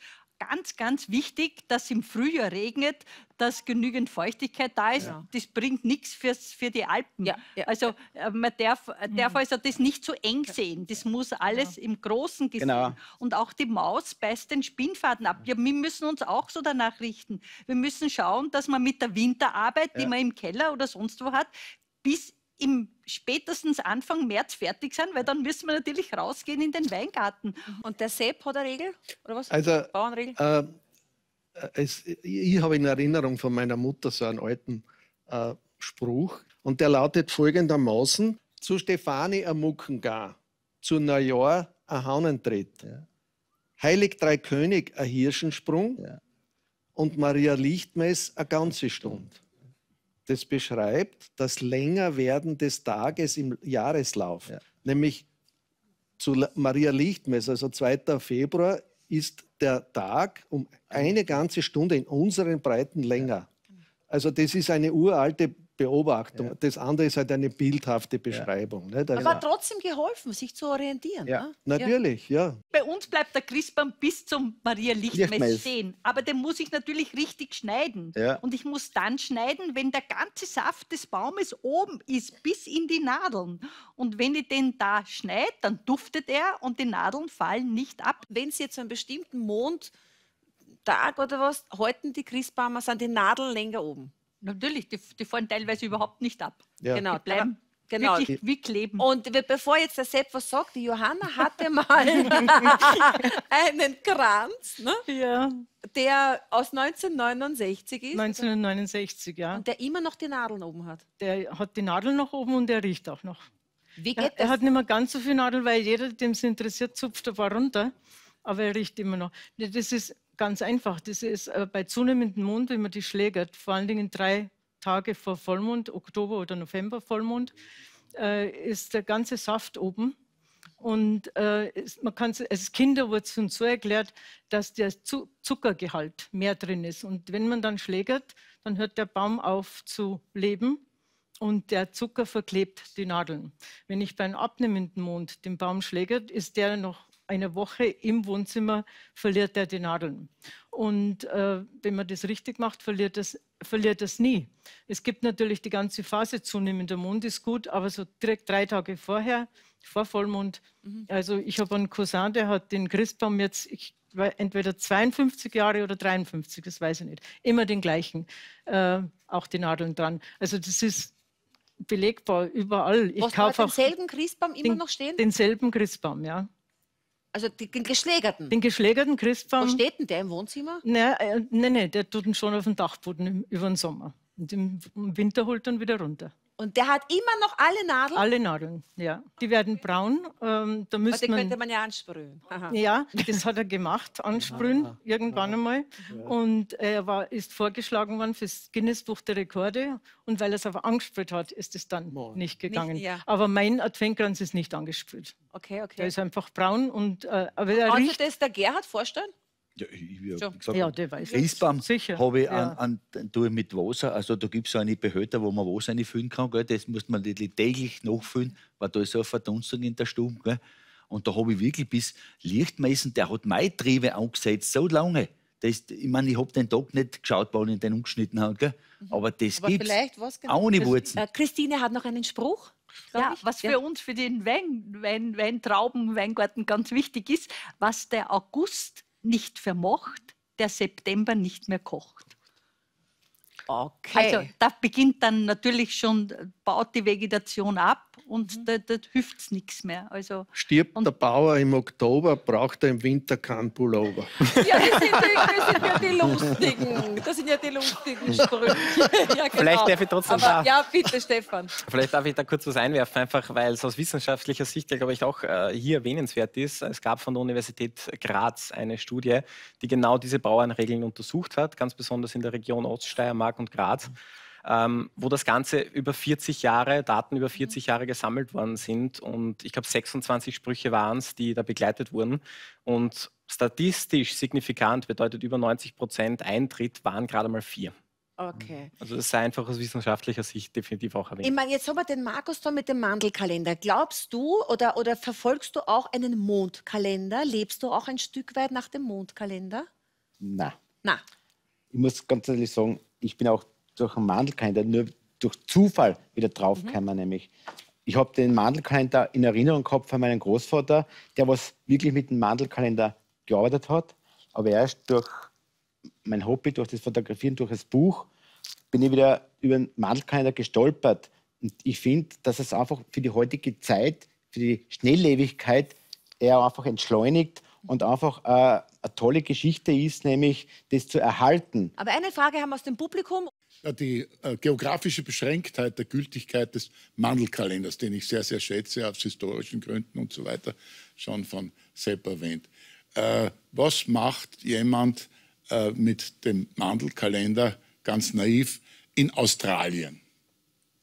ganz, ganz wichtig, dass im Frühjahr regnet, dass genügend Feuchtigkeit da ist. Ja. Das bringt nichts für die Alpen. Ja, ja. Also äh, man darf, äh, darf mhm. also das nicht zu so eng sehen. Das muss alles genau. im Großen gesehen. Genau. Und auch die Maus beißt den Spinnfaden ab. Ja, wir müssen uns auch so danach richten. Wir müssen schauen, dass man mit der Winterarbeit, die man im Keller oder sonst wo hat, bis im spätestens Anfang März fertig sein, weil dann müssen wir natürlich rausgehen in den Weingarten. Mhm. Und der Sepp hat eine Regel? Oder was? Also, Bauernregel? Äh, äh es, ich habe in Erinnerung von meiner Mutter so einen alten äh, Spruch und der lautet folgendermaßen: Zu Stefani ein Muckengar, zu Neujahr ein Haunentritt, ja. Heilig Drei König ein Hirschensprung ja. und Maria Lichtmess eine ganze Stunde das beschreibt das Längerwerden des Tages im Jahreslauf. Ja. Nämlich zu Maria Lichtmesser, also 2. Februar, ist der Tag um eine ganze Stunde in unseren Breiten länger. Also das ist eine uralte Beobachtung. Ja. Das andere ist halt eine bildhafte Beschreibung. Ja. Ne? Aber ja. trotzdem geholfen, sich zu orientieren. Ja. Ne? Natürlich, ja. Bei uns bleibt der Christbaum bis zum Maria Lichtmess, stehen. Aber den muss ich natürlich richtig schneiden. Und ich muss dann schneiden, wenn der ganze Saft des Baumes oben ist, bis in die Nadeln. Und wenn ich den da schneide, dann duftet er und die Nadeln fallen nicht ab. Wenn es jetzt einen bestimmten Mondtag oder was, halten die Christbäume, sind die Nadeln länger oben natürlich, die, die fallen teilweise überhaupt nicht ab. Ja. Genau, die bleiben. Genau. Wirklich wie kleben. Und bevor jetzt der Sepp was sagt, die Johanna hatte mal einen Kranz, ne? ja. der aus 1969 ist. 1969, ja. Und der immer noch die Nadeln oben hat. Der hat die Nadeln noch oben und der riecht auch noch. Wie geht er, er hat nicht mehr ganz so viel Nadeln, weil jeder, dem es interessiert, zupft ein paar runter. Aber er riecht immer noch. Das ist Ganz einfach. Das ist äh, bei zunehmendem Mond, wenn man die schlägert, vor allen Dingen drei Tage vor Vollmond, Oktober oder November Vollmond, äh, ist der ganze Saft oben. Und äh, man kann als also Kinder wurde es uns so erklärt, dass der Zu Zuckergehalt mehr drin ist. Und wenn man dann schlägert, dann hört der Baum auf zu leben und der Zucker verklebt die Nadeln. Wenn ich beim abnehmenden Mond den Baum schlägert, ist der noch einer Woche im Wohnzimmer verliert er die Nadeln. Und äh, wenn man das richtig macht, verliert das, verliert das nie. Es gibt natürlich die ganze Phase zunehmend, der Mond ist gut, aber so direkt drei Tage vorher, vor Vollmond, mhm. also ich habe einen Cousin, der hat den Christbaum jetzt, ich, entweder 52 Jahre oder 53, das weiß ich nicht, immer den gleichen, äh, auch die Nadeln dran. Also das ist belegbar überall. Ich kaufe auch denselben Christbaum immer den, noch stehen? Denselben Christbaum, ja. Also den geschlägerten. Den geschlägerten Christbaum. Wo steht denn der im Wohnzimmer? Äh, nein, nein, nee, der tut ihn schon auf dem Dachboden über den Sommer. Und im Winter holt er ihn wieder runter. Und der hat immer noch alle Nadeln? Alle Nadeln, ja. Die werden braun. Ähm, da müsste man, könnte man ja ansprühen. Aha. Ja, das hat er gemacht, ansprühen, Aha. irgendwann Aha. einmal. Ja. Und er war, ist vorgeschlagen worden fürs Guinness Buch der Rekorde. Und weil er es aber angesprüht hat, ist es dann Boah. nicht gegangen. Nicht, ja. Aber mein Adventkranz ist nicht angesprüht. Okay, okay. Der ist einfach braun. Und, äh, aber der Kannst riecht... du das der Gerhard vorstellen? Ja, ich, so. gesagt, ja, der weiß Eisbaum habe ich ja. an, an, tue mit Wasser, also da gibt es so eine Behälter, wo man Wasser reinfüllen kann, gell? das muss man täglich nachfüllen, weil da ist so eine Verdunstung in der Stube. Gell? Und da habe ich wirklich bis Lichtmessen, der hat meine Triebe angesetzt, so lange. Das, ich meine, ich habe den Tag nicht geschaut, wann ich den umgeschnitten habe, gell? Mhm. aber das gibt es genau. ohne Wurzeln. Äh, Christine hat noch einen Spruch. Ja, was für ja. uns, für den Wein, Wein, Weingarten ganz wichtig ist, was der August nicht vermocht, der September nicht mehr kocht. Okay. Also da beginnt dann natürlich schon, baut die Vegetation ab und mhm. dort, dort hilft es nichts mehr. Also, Stirbt der Bauer im Oktober, braucht er im Winter keinen Pullover. Ja, das sind, das sind ja die lustigen, das sind ja die lustigen Sprüche. Ja, genau. Vielleicht darf ich trotzdem Aber, da, Ja, bitte, Stefan. Vielleicht darf ich da kurz was einwerfen, einfach weil es aus wissenschaftlicher Sicht glaube ich, auch äh, hier erwähnenswert ist. Es gab von der Universität Graz eine Studie, die genau diese Bauernregeln untersucht hat, ganz besonders in der Region Oststeiermark und Graz. Mhm ähm, wo das Ganze über 40 Jahre, Daten über 40 Jahre gesammelt worden sind. Und ich glaube, 26 Sprüche waren es, die da begleitet wurden. Und statistisch signifikant bedeutet über 90 Prozent Eintritt waren gerade mal vier. Okay. Mhm. Also das sei einfach aus wissenschaftlicher Sicht definitiv auch erwähnt. Ich meine, jetzt haben wir den Markus da mit dem Mandelkalender. Glaubst du oder, oder verfolgst du auch einen Mondkalender? Lebst du auch ein Stück weit nach dem Mondkalender? Nein. Nein. Ich muss ganz ehrlich sagen, ich bin auch durch einen Mandelkalender nur durch Zufall wieder draufgekommen, mhm. nämlich. Ich habe den Mandelkalender in Erinnerung gehabt von meinem Großvater, der was wirklich mit dem Mandelkalender gearbeitet hat. Aber erst durch mein Hobby, durch das Fotografieren, durch das Buch, bin ich wieder über den Mandelkalender gestolpert. Und ich finde, dass es einfach für die heutige Zeit, für die Schnelllebigkeit, er einfach entschleunigt und einfach äh, eine tolle Geschichte ist, nämlich das zu erhalten. Aber eine Frage haben wir aus dem Publikum die äh, geografische Beschränktheit der Gültigkeit des Mandelkalenders, den ich sehr, sehr schätze, aus historischen Gründen und so weiter, schon von Sepp erwähnt. Äh, was macht jemand äh, mit dem Mandelkalender, ganz naiv, in Australien?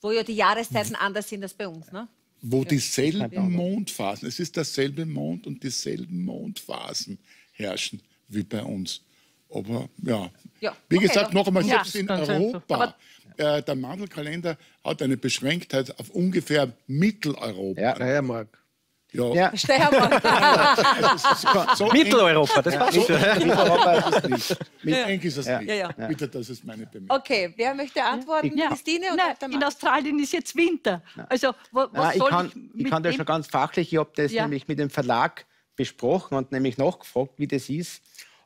Wo ja die Jahreszeiten anders sind als bei uns, ne? Wo dieselben Mondphasen, es ist derselbe Mond und dieselben Mondphasen herrschen wie bei uns. Aber ja. ja Wie okay, gesagt, noch einmal, selbst in Europa, äh, der Mandelkalender hat eine Beschränktheit auf ungefähr Mitteleuropa. Ja, Herr Mark. Ja. ja. Steiermark. so Mitteleuropa, das war schon. Mitteleuropa ist es nicht. Mit ist es nicht. Ja, ja. Bitte, das ist meine Bemerkung. Okay, wer möchte antworten? Christine Nein, In Australien ist jetzt Winter. Also, was Nein, soll ich, kann, ich, ich kann das schon ganz fachlich. Ich habe das nämlich mit dem Verlag besprochen und nämlich nachgefragt, wie das ist.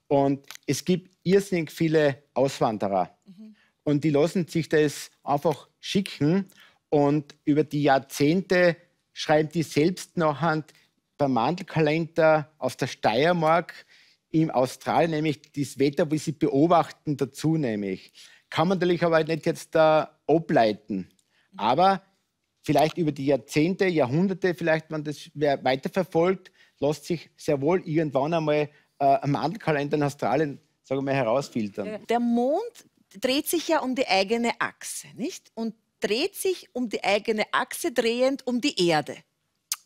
Und es gibt irrsinnig viele Auswanderer. Mhm. Und die lassen sich das einfach schicken. Und über die Jahrzehnte schreiben die selbst nachhand beim Mandelkalender aus der Steiermark im Australien, nämlich das Wetter, wie sie beobachten, dazu nämlich. Kann man natürlich aber nicht jetzt da ableiten. Mhm. Aber vielleicht über die Jahrzehnte, Jahrhunderte, vielleicht, wenn das weiterverfolgt, lässt sich sehr wohl irgendwann einmal äh, am Ampelkalender in Australien, sagen mal, herausfiltern. Der Mond dreht sich ja um die eigene Achse, nicht? Und dreht sich um die eigene Achse drehend um die Erde.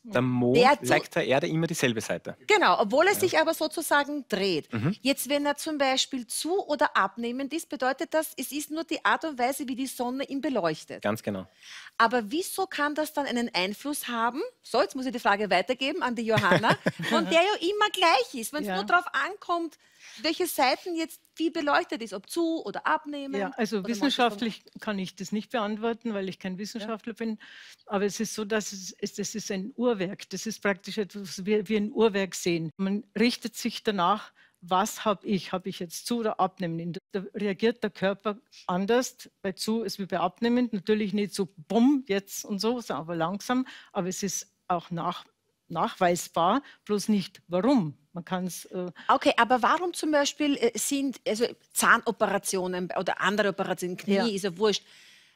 Hm. Der Mond der zeigt der Erde immer dieselbe Seite. Genau, obwohl er ja. sich aber sozusagen dreht. Mhm. Jetzt, wenn er zum Beispiel zu- oder abnehmend ist, bedeutet das, es ist nur die Art und Weise, wie die Sonne ihn beleuchtet. Ganz genau. Aber wieso kann das dann einen Einfluss haben? So, jetzt muss ich die Frage weitergeben an die Johanna, von der ja immer gleich ist, wenn es ja. nur darauf ankommt, welche Seiten jetzt wie beleuchtet ist, ob zu oder abnehmen. Ja, also wissenschaftlich kann ich das nicht beantworten, weil ich kein Wissenschaftler ja. bin. Aber es ist so, dass es, es, das ist ein Uhrwerk. Das ist praktisch etwas wie, wie ein Uhrwerk sehen. Man richtet sich danach, was habe ich? Habe ich jetzt zu oder abnehmen? Da reagiert der Körper anders. Bei zu ist wie bei abnehmen. Natürlich nicht so bumm jetzt und so, aber langsam. Aber es ist auch nach, nachweisbar, bloß nicht warum. Man kann es. Äh okay, aber warum zum Beispiel äh, sind also Zahnoperationen oder andere Operationen, Knie ja. ist ja wurscht,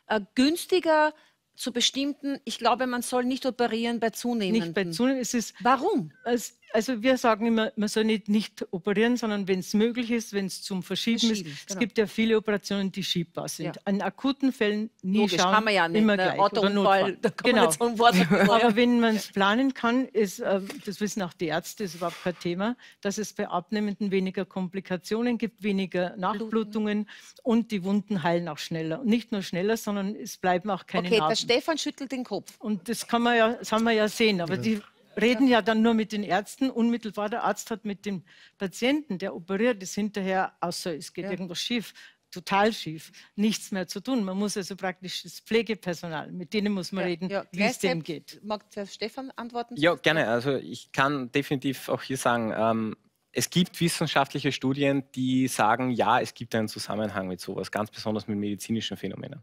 äh, günstiger zu bestimmten, ich glaube, man soll nicht operieren bei Zunehmenden. Nicht bei Zunehmenden. Es ist, warum? Es, also wir sagen immer, man soll nicht, nicht operieren, sondern wenn es möglich ist, wenn es zum Verschieben, ist. Genau. Es gibt ja viele Operationen, die schiebbar sind. Ja. An akuten Fällen nie Logisch, schauen, kann man ja nicht. immer ne, gleich. Autounfall, da kann genau. man Wort Aber wenn man es planen kann, ist, äh, das wissen auch die Ärzte, ist überhaupt kein Thema, dass es bei Abnehmenden weniger Komplikationen gibt, weniger Nachblutungen und die Wunden heilen auch schneller. Und nicht nur schneller, sondern es bleiben auch keine okay, Narben. Okay, der Stefan schüttelt den Kopf. Und das kann man ja, das haben wir ja sehen, aber ja. die reden ja dann nur mit den Ärzten. Unmittelbar der Arzt hat mit dem Patienten, der operiert ist, hinterher, außer es geht ja. irgendwas schief, total schief, nichts mehr zu tun. Man muss also praktisch das Pflegepersonal, mit denen muss man ja, reden, ja. wie es dem geht. Mag der Stefan antworten? Ja, gerne. Also ich kann definitiv auch hier sagen, ähm, es gibt wissenschaftliche Studien, die sagen, ja, es gibt einen Zusammenhang mit sowas, ganz besonders mit medizinischen Phänomenen.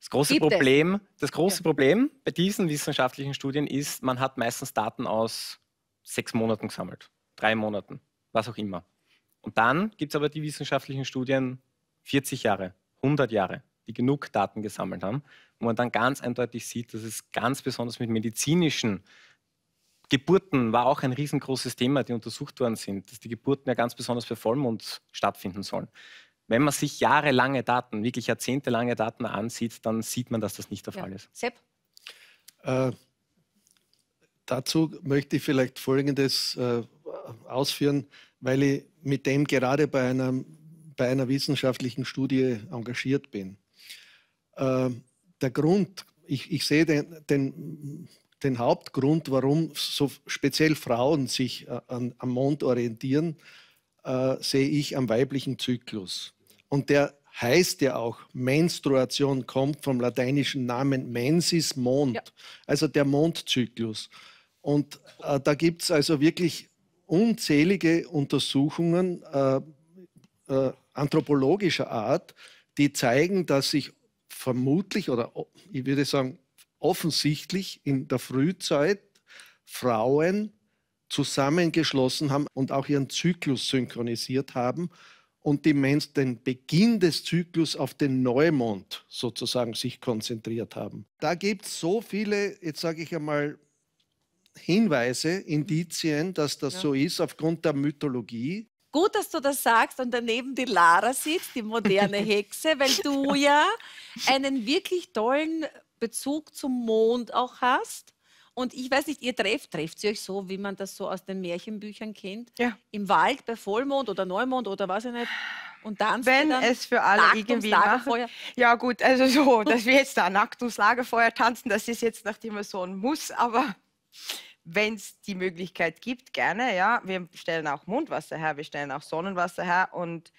Das große, Problem, das große ja. Problem bei diesen wissenschaftlichen Studien ist, man hat meistens Daten aus sechs Monaten gesammelt, drei Monaten, was auch immer. Und dann gibt es aber die wissenschaftlichen Studien 40 Jahre, 100 Jahre, die genug Daten gesammelt haben, wo man dann ganz eindeutig sieht, dass es ganz besonders mit medizinischen Geburten war auch ein riesengroßes Thema, die untersucht worden sind, dass die Geburten ja ganz besonders bei Vollmond stattfinden sollen wenn man sich jahrelange Daten, wirklich jahrzehntelange Daten ansieht, dann sieht man, dass das nicht der Fall ist. Sepp? Äh, dazu möchte ich vielleicht Folgendes äh, ausführen, weil ich mit dem gerade bei einer, bei einer wissenschaftlichen Studie engagiert bin. Äh, der Grund, ich, ich sehe den, den, den, Hauptgrund, warum so speziell Frauen sich äh, an, am Mond orientieren, äh, sehe ich am weiblichen Zyklus. Und der heißt ja auch, Menstruation kommt vom lateinischen Namen Mensis, Mond, ja. also der Mondzyklus. Und äh, da gibt es also wirklich unzählige Untersuchungen äh, äh, anthropologischer Art, die zeigen, dass sich vermutlich oder ich würde sagen offensichtlich in der Frühzeit Frauen zusammengeschlossen haben und auch ihren Zyklus synchronisiert haben und die Menschen den Beginn des Zyklus auf den Neumond sozusagen sich konzentriert haben. Da gibt es so viele, jetzt sage ich einmal, Hinweise, Indizien, dass das ja. so ist aufgrund der Mythologie. Gut, dass du das sagst und daneben die Lara sitzt, die moderne Hexe, weil du ja einen wirklich tollen Bezug zum Mond auch hast und ich weiß nicht, ihr trefft, trefft ihr euch so, wie man das so aus den Märchenbüchern kennt? Ja. Im Wald bei Vollmond oder Neumond oder was ich nicht. Und dann Wenn dann es für alle nackt irgendwie machen. Ja gut, also so, dass wir jetzt da nackt ums Lagerfeuer tanzen, das ist jetzt nachdem immer so ein Muss, aber wenn es die Möglichkeit gibt, gerne, ja. Wir stellen auch Mondwasser her, wir stellen auch Sonnenwasser her und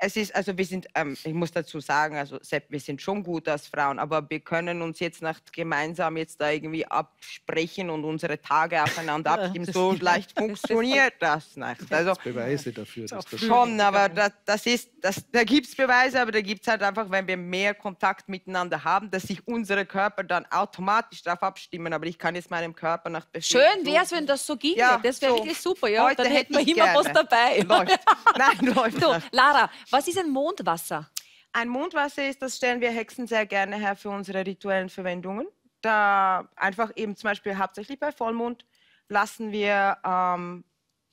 es ist, also wir sind, ähm, ich muss dazu sagen, also Sepp, wir sind schon gut als Frauen, aber wir können uns jetzt nicht gemeinsam jetzt da irgendwie absprechen und unsere Tage aufeinander abstimmen. So leicht funktioniert das nicht. Also, das Beweise dafür. Dass das schon, aber das, das ist, das, da gibt es Beweise, aber da gibt es halt einfach, wenn wir mehr Kontakt miteinander haben, dass sich unsere Körper dann automatisch darauf abstimmen. Aber ich kann jetzt meinem Körper nach Schön wäre es, wenn das so ginge. Ja, das wäre so. wirklich super. Ja? Heute dann hätten wir immer gerne. was dabei. Läuft. Nein, läuft. So, Lara, was ist ein Mondwasser? Ein Mondwasser ist, das stellen wir Hexen sehr gerne her für unsere rituellen Verwendungen. Da einfach eben zum Beispiel hauptsächlich bei Vollmond lassen wir ähm,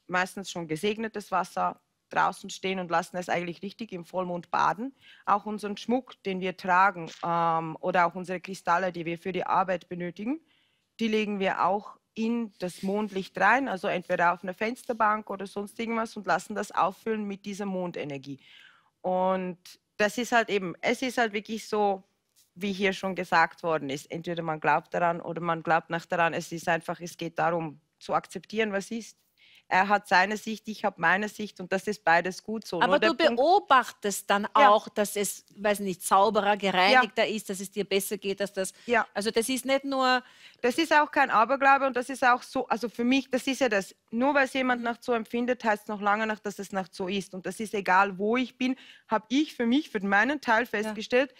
meistens schon gesegnetes Wasser draußen stehen und lassen es eigentlich richtig im Vollmond baden. Auch unseren Schmuck, den wir tragen ähm, oder auch unsere Kristalle, die wir für die Arbeit benötigen, die legen wir auch in das Mondlicht rein, also entweder auf eine Fensterbank oder sonst irgendwas und lassen das auffüllen mit dieser Mondenergie. Und das ist halt eben, es ist halt wirklich so, wie hier schon gesagt worden ist. Entweder man glaubt daran oder man glaubt nicht daran. Es ist einfach, es geht darum zu akzeptieren, was ist er hat seine Sicht, ich habe meine Sicht und das ist beides gut so. Aber du beobachtest Punkt. dann auch, ja. dass es, weiß nicht, sauberer, gereinigter ja. ist, dass es dir besser geht, dass das. Ja. Also das ist nicht nur. Das ist auch kein Aberglaube und das ist auch so, also für mich, das ist ja das, nur weil es jemand mhm. nach so empfindet, heißt es noch lange nach, dass es nach so ist. Und das ist egal, wo ich bin, habe ich für mich, für meinen Teil festgestellt, ja.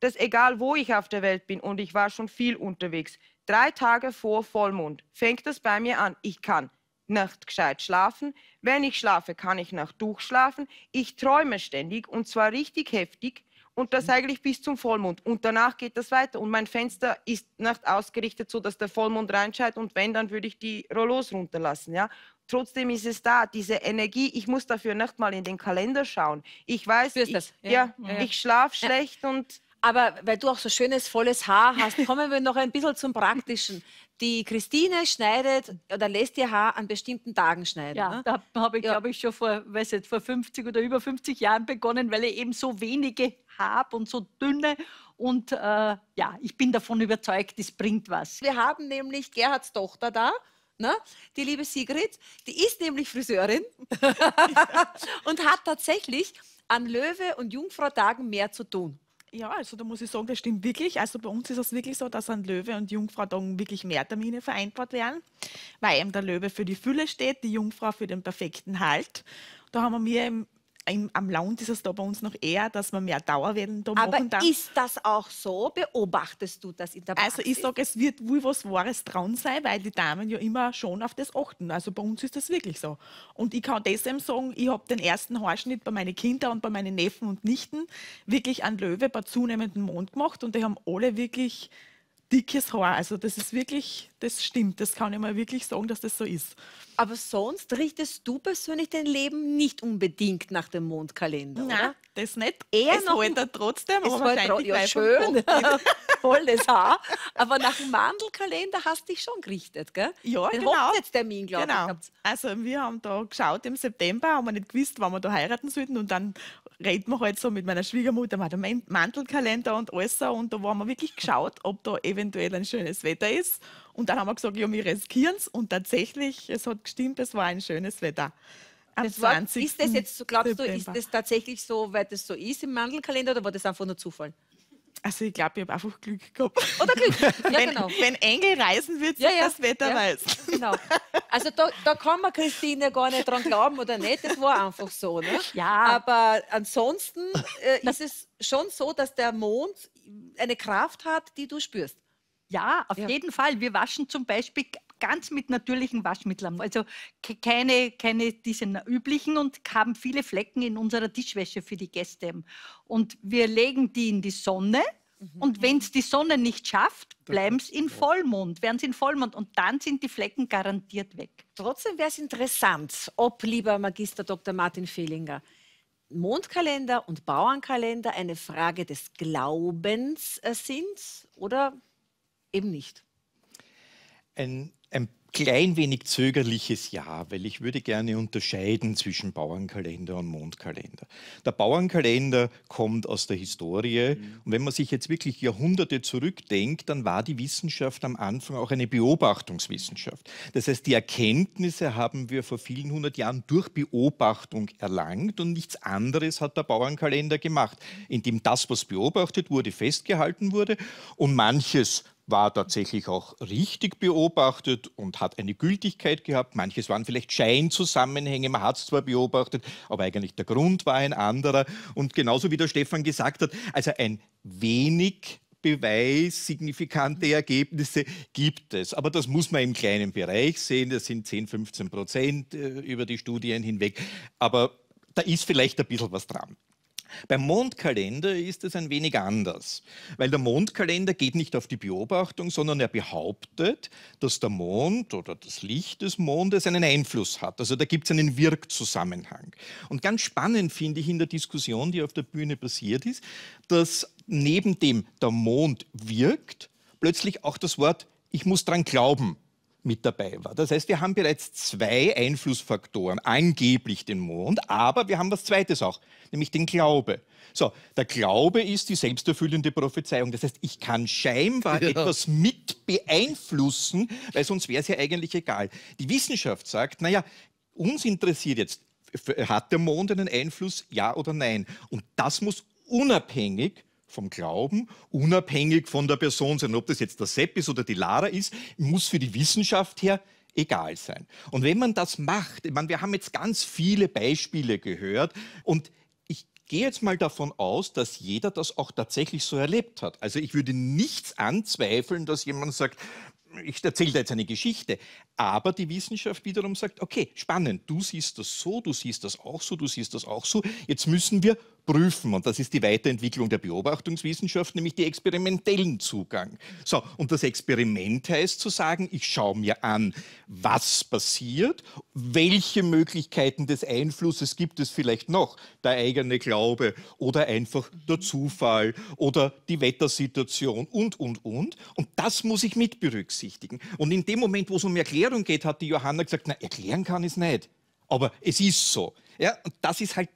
dass egal, wo ich auf der Welt bin und ich war schon viel unterwegs, drei Tage vor Vollmond fängt das bei mir an. Ich kann nicht gescheit schlafen. Wenn ich schlafe, kann ich nicht durchschlafen. Ich träume ständig und zwar richtig heftig und das mhm. eigentlich bis zum Vollmond. Und danach geht das weiter. Und mein Fenster ist nicht ausgerichtet, so dass der Vollmond reinscheint. Und wenn, dann würde ich die Rollos runterlassen. Ja? Trotzdem ist es da, diese Energie. Ich muss dafür nicht mal in den Kalender schauen. Ich weiß, ich, ja, ja, ich schlafe schlecht ja. und aber weil du auch so schönes, volles Haar hast, kommen wir noch ein bisschen zum Praktischen. Die Christine schneidet oder lässt ihr Haar an bestimmten Tagen schneiden. Ja, ne? da habe ich, ja. glaube ich, schon vor, weiß nicht, vor 50 oder über 50 Jahren begonnen, weil ich eben so wenige habe und so dünne. Und äh, ja, ich bin davon überzeugt, es bringt was. Wir haben nämlich Gerhards Tochter da. Ne? Die liebe Sigrid, die ist nämlich Friseurin und hat tatsächlich an Löwe- und Jungfrau-Tagen mehr zu tun. Ja, also da muss ich sagen, das stimmt wirklich. Also bei uns ist es wirklich so, dass an Löwe und Jungfrau dann wirklich mehr Termine vereinbart werden, weil eben der Löwe für die Fülle steht, die Jungfrau für den perfekten Halt. Da haben wir mir im, am Land ist es da bei uns noch eher, dass man mehr Dauerwellen da Aber machen Aber ist das auch so? Beobachtest du das in der Praxis? Also ich sage, es wird wohl was Wahres dran sein, weil die Damen ja immer schon auf das achten. Also bei uns ist das wirklich so. Und ich kann deswegen sagen, ich habe den ersten Haarschnitt bei meinen Kindern und bei meinen Neffen und Nichten wirklich an Löwe bei zunehmendem Mond gemacht und die haben alle wirklich dickes Haar. Also das ist wirklich, das stimmt. Das kann ich mal wirklich sagen, dass das so ist. Aber sonst richtest du persönlich dein Leben nicht unbedingt nach dem Mondkalender, Nein, oder? das nicht. Eher es noch halt trotzdem, es aber wahrscheinlich ja, schön. Volles Haar. Aber nach dem Mandelkalender hast du dich schon gerichtet, gell? Ja, den genau. Hochzeitstermin, glaube genau. ich. Glaub's. Also wir haben da geschaut im September, haben wir nicht gewusst, wann wir da heiraten sollten. Und dann reden wir halt so mit meiner Schwiegermutter, man hat einen Mantelkalender und alles und da haben wir wirklich geschaut, ob da eventuell ein schönes Wetter ist und dann haben wir gesagt, ja, wir riskieren es und tatsächlich, es hat gestimmt, es war ein schönes Wetter. Am das war, Ist das jetzt, glaubst September. du, ist das tatsächlich so, weil das so ist im Mantelkalender oder war das einfach nur Zufall? Also ich glaube, ich habe einfach Glück gehabt. Oder Glück, ja wenn, genau. Wenn Engel reisen wird, ja, ja, das Wetter ja, weiß. Genau. Also da, da kann man Christine gar nicht dran glauben oder nicht, das war einfach so. Ne? Ja. Aber ansonsten äh, ist es schon so, dass der Mond eine Kraft hat, die du spürst. Ja, auf jeden Fall. Wir waschen zum Beispiel ganz mit natürlichen Waschmitteln. Also keine, keine diesen üblichen und haben viele Flecken in unserer Tischwäsche für die Gäste. Und wir legen die in die Sonne. Mhm. Und wenn es die Sonne nicht schafft, bleiben sie in Vollmond, werden sie in Vollmond und dann sind die Flecken garantiert weg. Trotzdem wäre es interessant, ob lieber Magister Dr. Martin Fehlinger Mondkalender und Bauernkalender eine Frage des Glaubens äh, sind oder eben nicht. Ein ein klein wenig zögerliches Ja, weil ich würde gerne unterscheiden zwischen Bauernkalender und Mondkalender. Der Bauernkalender kommt aus der Historie mhm. und wenn man sich jetzt wirklich Jahrhunderte zurückdenkt, dann war die Wissenschaft am Anfang auch eine Beobachtungswissenschaft. Das heißt, die Erkenntnisse haben wir vor vielen hundert Jahren durch Beobachtung erlangt und nichts anderes hat der Bauernkalender gemacht, indem das, was beobachtet wurde, festgehalten wurde und manches war tatsächlich auch richtig beobachtet und hat eine Gültigkeit gehabt. Manches waren vielleicht Scheinzusammenhänge, man hat es zwar beobachtet, aber eigentlich der Grund war ein anderer. Und genauso wie der Stefan gesagt hat, also ein wenig Beweis, signifikante mhm. Ergebnisse gibt es. Aber das muss man im kleinen Bereich sehen. Das sind 10, 15 Prozent äh, über die Studien hinweg. Aber da ist vielleicht ein bisschen was dran. Beim Mondkalender ist es ein wenig anders, weil der Mondkalender geht nicht auf die Beobachtung, sondern er behauptet, dass der Mond oder das Licht des Mondes einen Einfluss hat. Also da gibt es einen Wirkzusammenhang. Und ganz spannend finde ich in der Diskussion, die auf der Bühne passiert ist, dass neben dem der Mond wirkt, plötzlich auch das Wort ich muss dran glauben mit dabei war. Das heißt, wir haben bereits zwei Einflussfaktoren, angeblich den Mond, aber wir haben was Zweites auch, nämlich den Glaube. So, der Glaube ist die selbsterfüllende Prophezeiung. Das heißt, ich kann scheinbar ja. etwas mit beeinflussen, weil sonst wäre es ja eigentlich egal. Die Wissenschaft sagt, naja, uns interessiert jetzt, hat der Mond einen Einfluss, ja oder nein? Und das muss unabhängig vom Glauben, unabhängig von der Person sein. ob das jetzt der Sepp ist oder die Lara ist, muss für die Wissenschaft her egal sein. Und wenn man das macht, ich meine, wir haben jetzt ganz viele Beispiele gehört und ich gehe jetzt mal davon aus, dass jeder das auch tatsächlich so erlebt hat. Also ich würde nichts anzweifeln, dass jemand sagt, ich erzähle da jetzt eine Geschichte. Aber die Wissenschaft wiederum sagt, okay, spannend, du siehst das so, du siehst das auch so, du siehst das auch so. Jetzt müssen wir prüfen. Und das ist die Weiterentwicklung der Beobachtungswissenschaft, nämlich die experimentellen Zugang. So, und das Experiment heißt zu sagen, ich schaue mir an, was passiert, welche Möglichkeiten des Einflusses gibt es vielleicht noch, der eigene Glaube oder einfach der Zufall oder die Wettersituation und, und, und. Und das muss ich mit berücksichtigen. Und in dem Moment, wo es um Erklärung geht, hat die Johanna gesagt, na, erklären kann ich es nicht. Aber es ist so. Ja, und das ist halt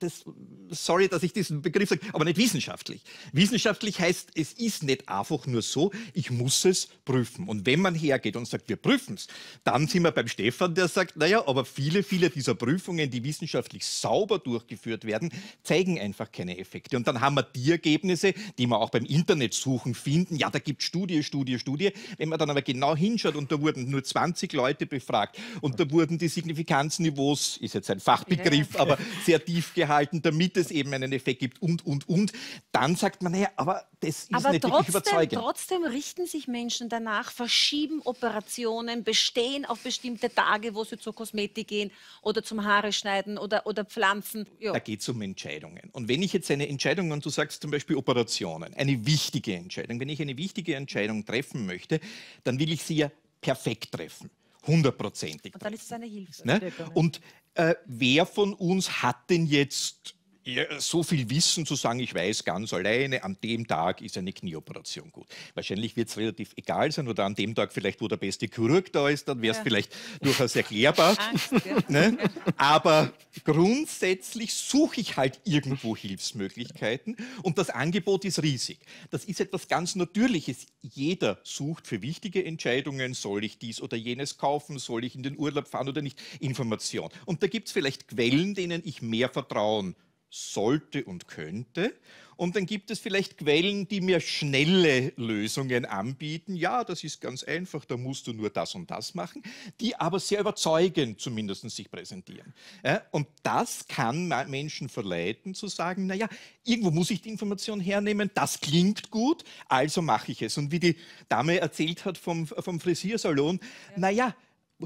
das, sorry, dass ich diesen Begriff sage, aber nicht wissenschaftlich. Wissenschaftlich heißt, es ist nicht einfach nur so, ich muss es prüfen. Und wenn man hergeht und sagt, wir prüfen es, dann sind wir beim Stefan, der sagt, naja, aber viele, viele dieser Prüfungen, die wissenschaftlich sauber durchgeführt werden, zeigen einfach keine Effekte. Und dann haben wir die Ergebnisse, die wir auch beim Internet suchen, finden. Ja, da gibt es Studie, Studie, Studie. Wenn man dann aber genau hinschaut und da wurden nur 20 Leute befragt und da wurden die Signifikanzniveaus, ist jetzt ein Fachbegriff, ja, ja. aber sehr tief gehalten behalten, damit es eben einen Effekt gibt und, und, und. Dann sagt man, naja, aber das ist aber nicht trotzdem, wirklich überzeugend. Trotzdem richten sich Menschen danach, verschieben Operationen, bestehen auf bestimmte Tage, wo sie zur Kosmetik gehen oder zum Haare schneiden oder, oder Pflanzen. Jo. Da geht es um Entscheidungen. Und wenn ich jetzt eine Entscheidung, und du sagst zum Beispiel Operationen, eine wichtige Entscheidung, wenn ich eine wichtige Entscheidung treffen möchte, dann will ich sie ja perfekt treffen hundertprozentig. Und dann ist es eine Hilfe. Ne? Und äh, wer von uns hat denn jetzt so viel Wissen zu sagen, ich weiß ganz alleine, an dem Tag ist eine Knieoperation gut. Wahrscheinlich wird es relativ egal sein oder an dem Tag vielleicht, wo der beste Chirurg da ist, dann wäre es ja. vielleicht durchaus erklärbar. Angst, ja. ne? Aber grundsätzlich suche ich halt irgendwo Hilfsmöglichkeiten und das Angebot ist riesig. Das ist etwas ganz Natürliches. Jeder sucht für wichtige Entscheidungen, soll ich dies oder jenes kaufen, soll ich in den Urlaub fahren oder nicht, Information. Und da gibt es vielleicht Quellen, denen ich mehr Vertrauen habe sollte und könnte. Und dann gibt es vielleicht Quellen, die mir schnelle Lösungen anbieten. Ja, das ist ganz einfach, da musst du nur das und das machen, die aber sehr überzeugend zumindest sich präsentieren. Ja, und das kann Menschen verleiten zu sagen, naja, irgendwo muss ich die Information hernehmen, das klingt gut, also mache ich es. Und wie die Dame erzählt hat vom, vom Frisiersalon, ja. naja,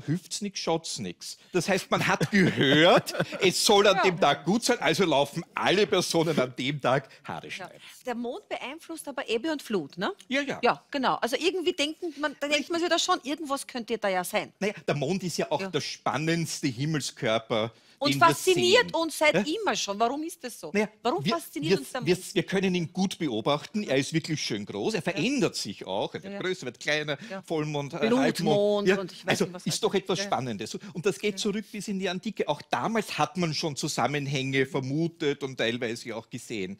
hilft's nix, schaut's nichts. Das heißt, man hat gehört, es soll an ja. dem Tag gut sein, also laufen alle Personen an dem Tag Haare schneiden. Ja. Der Mond beeinflusst aber Ebbe und Flut, ne? Ja, ja. Ja, genau. Also irgendwie denkt man, da denkt man sich da schon, irgendwas könnte da ja sein. Naja, der Mond ist ja auch ja. der spannendste Himmelskörper und fasziniert uns seit halt ja? immer schon. Warum ist das so? Naja, Warum wir, fasziniert wir, uns der wir, wir, können ihn gut beobachten. Er ist wirklich schön groß. Er verändert ja. sich auch. Er wird ja. größer, wird kleiner, Vollmond, äh, Halbmond. und ich weiß also nicht, was ist doch etwas Spannendes. Und das geht zurück bis in die Antike. Auch damals hat man schon Zusammenhänge vermutet und teilweise auch gesehen.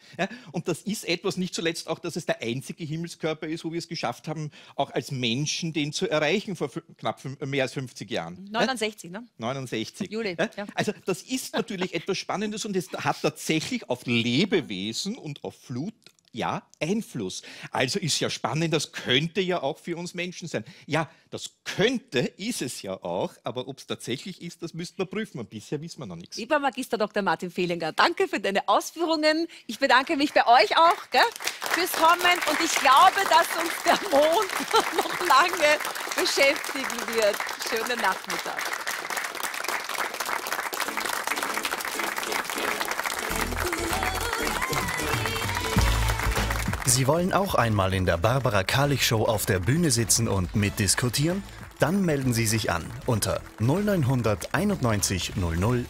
Und das ist etwas, nicht zuletzt auch, dass es der einzige Himmelskörper ist, wo wir es geschafft haben, auch als Menschen den zu erreichen vor knapp mehr als 50 Jahren. 69, ne? 69. Juli. Also das das ist natürlich etwas Spannendes und es hat tatsächlich auf Lebewesen und auf Flut ja, Einfluss. Also ist ja spannend, das könnte ja auch für uns Menschen sein. Ja, das könnte, ist es ja auch, aber ob es tatsächlich ist, das müssten wir prüfen und bisher wissen wir noch nichts. Lieber Magister Dr. Martin Fehlinger, danke für deine Ausführungen. Ich bedanke mich bei euch auch gell, fürs Kommen und ich glaube, dass uns der Mond noch lange beschäftigen wird. Schönen Nachmittag. Sie wollen auch einmal in der Barbara Karlich Show auf der Bühne sitzen und mitdiskutieren? Dann melden Sie sich an unter 0900 91 00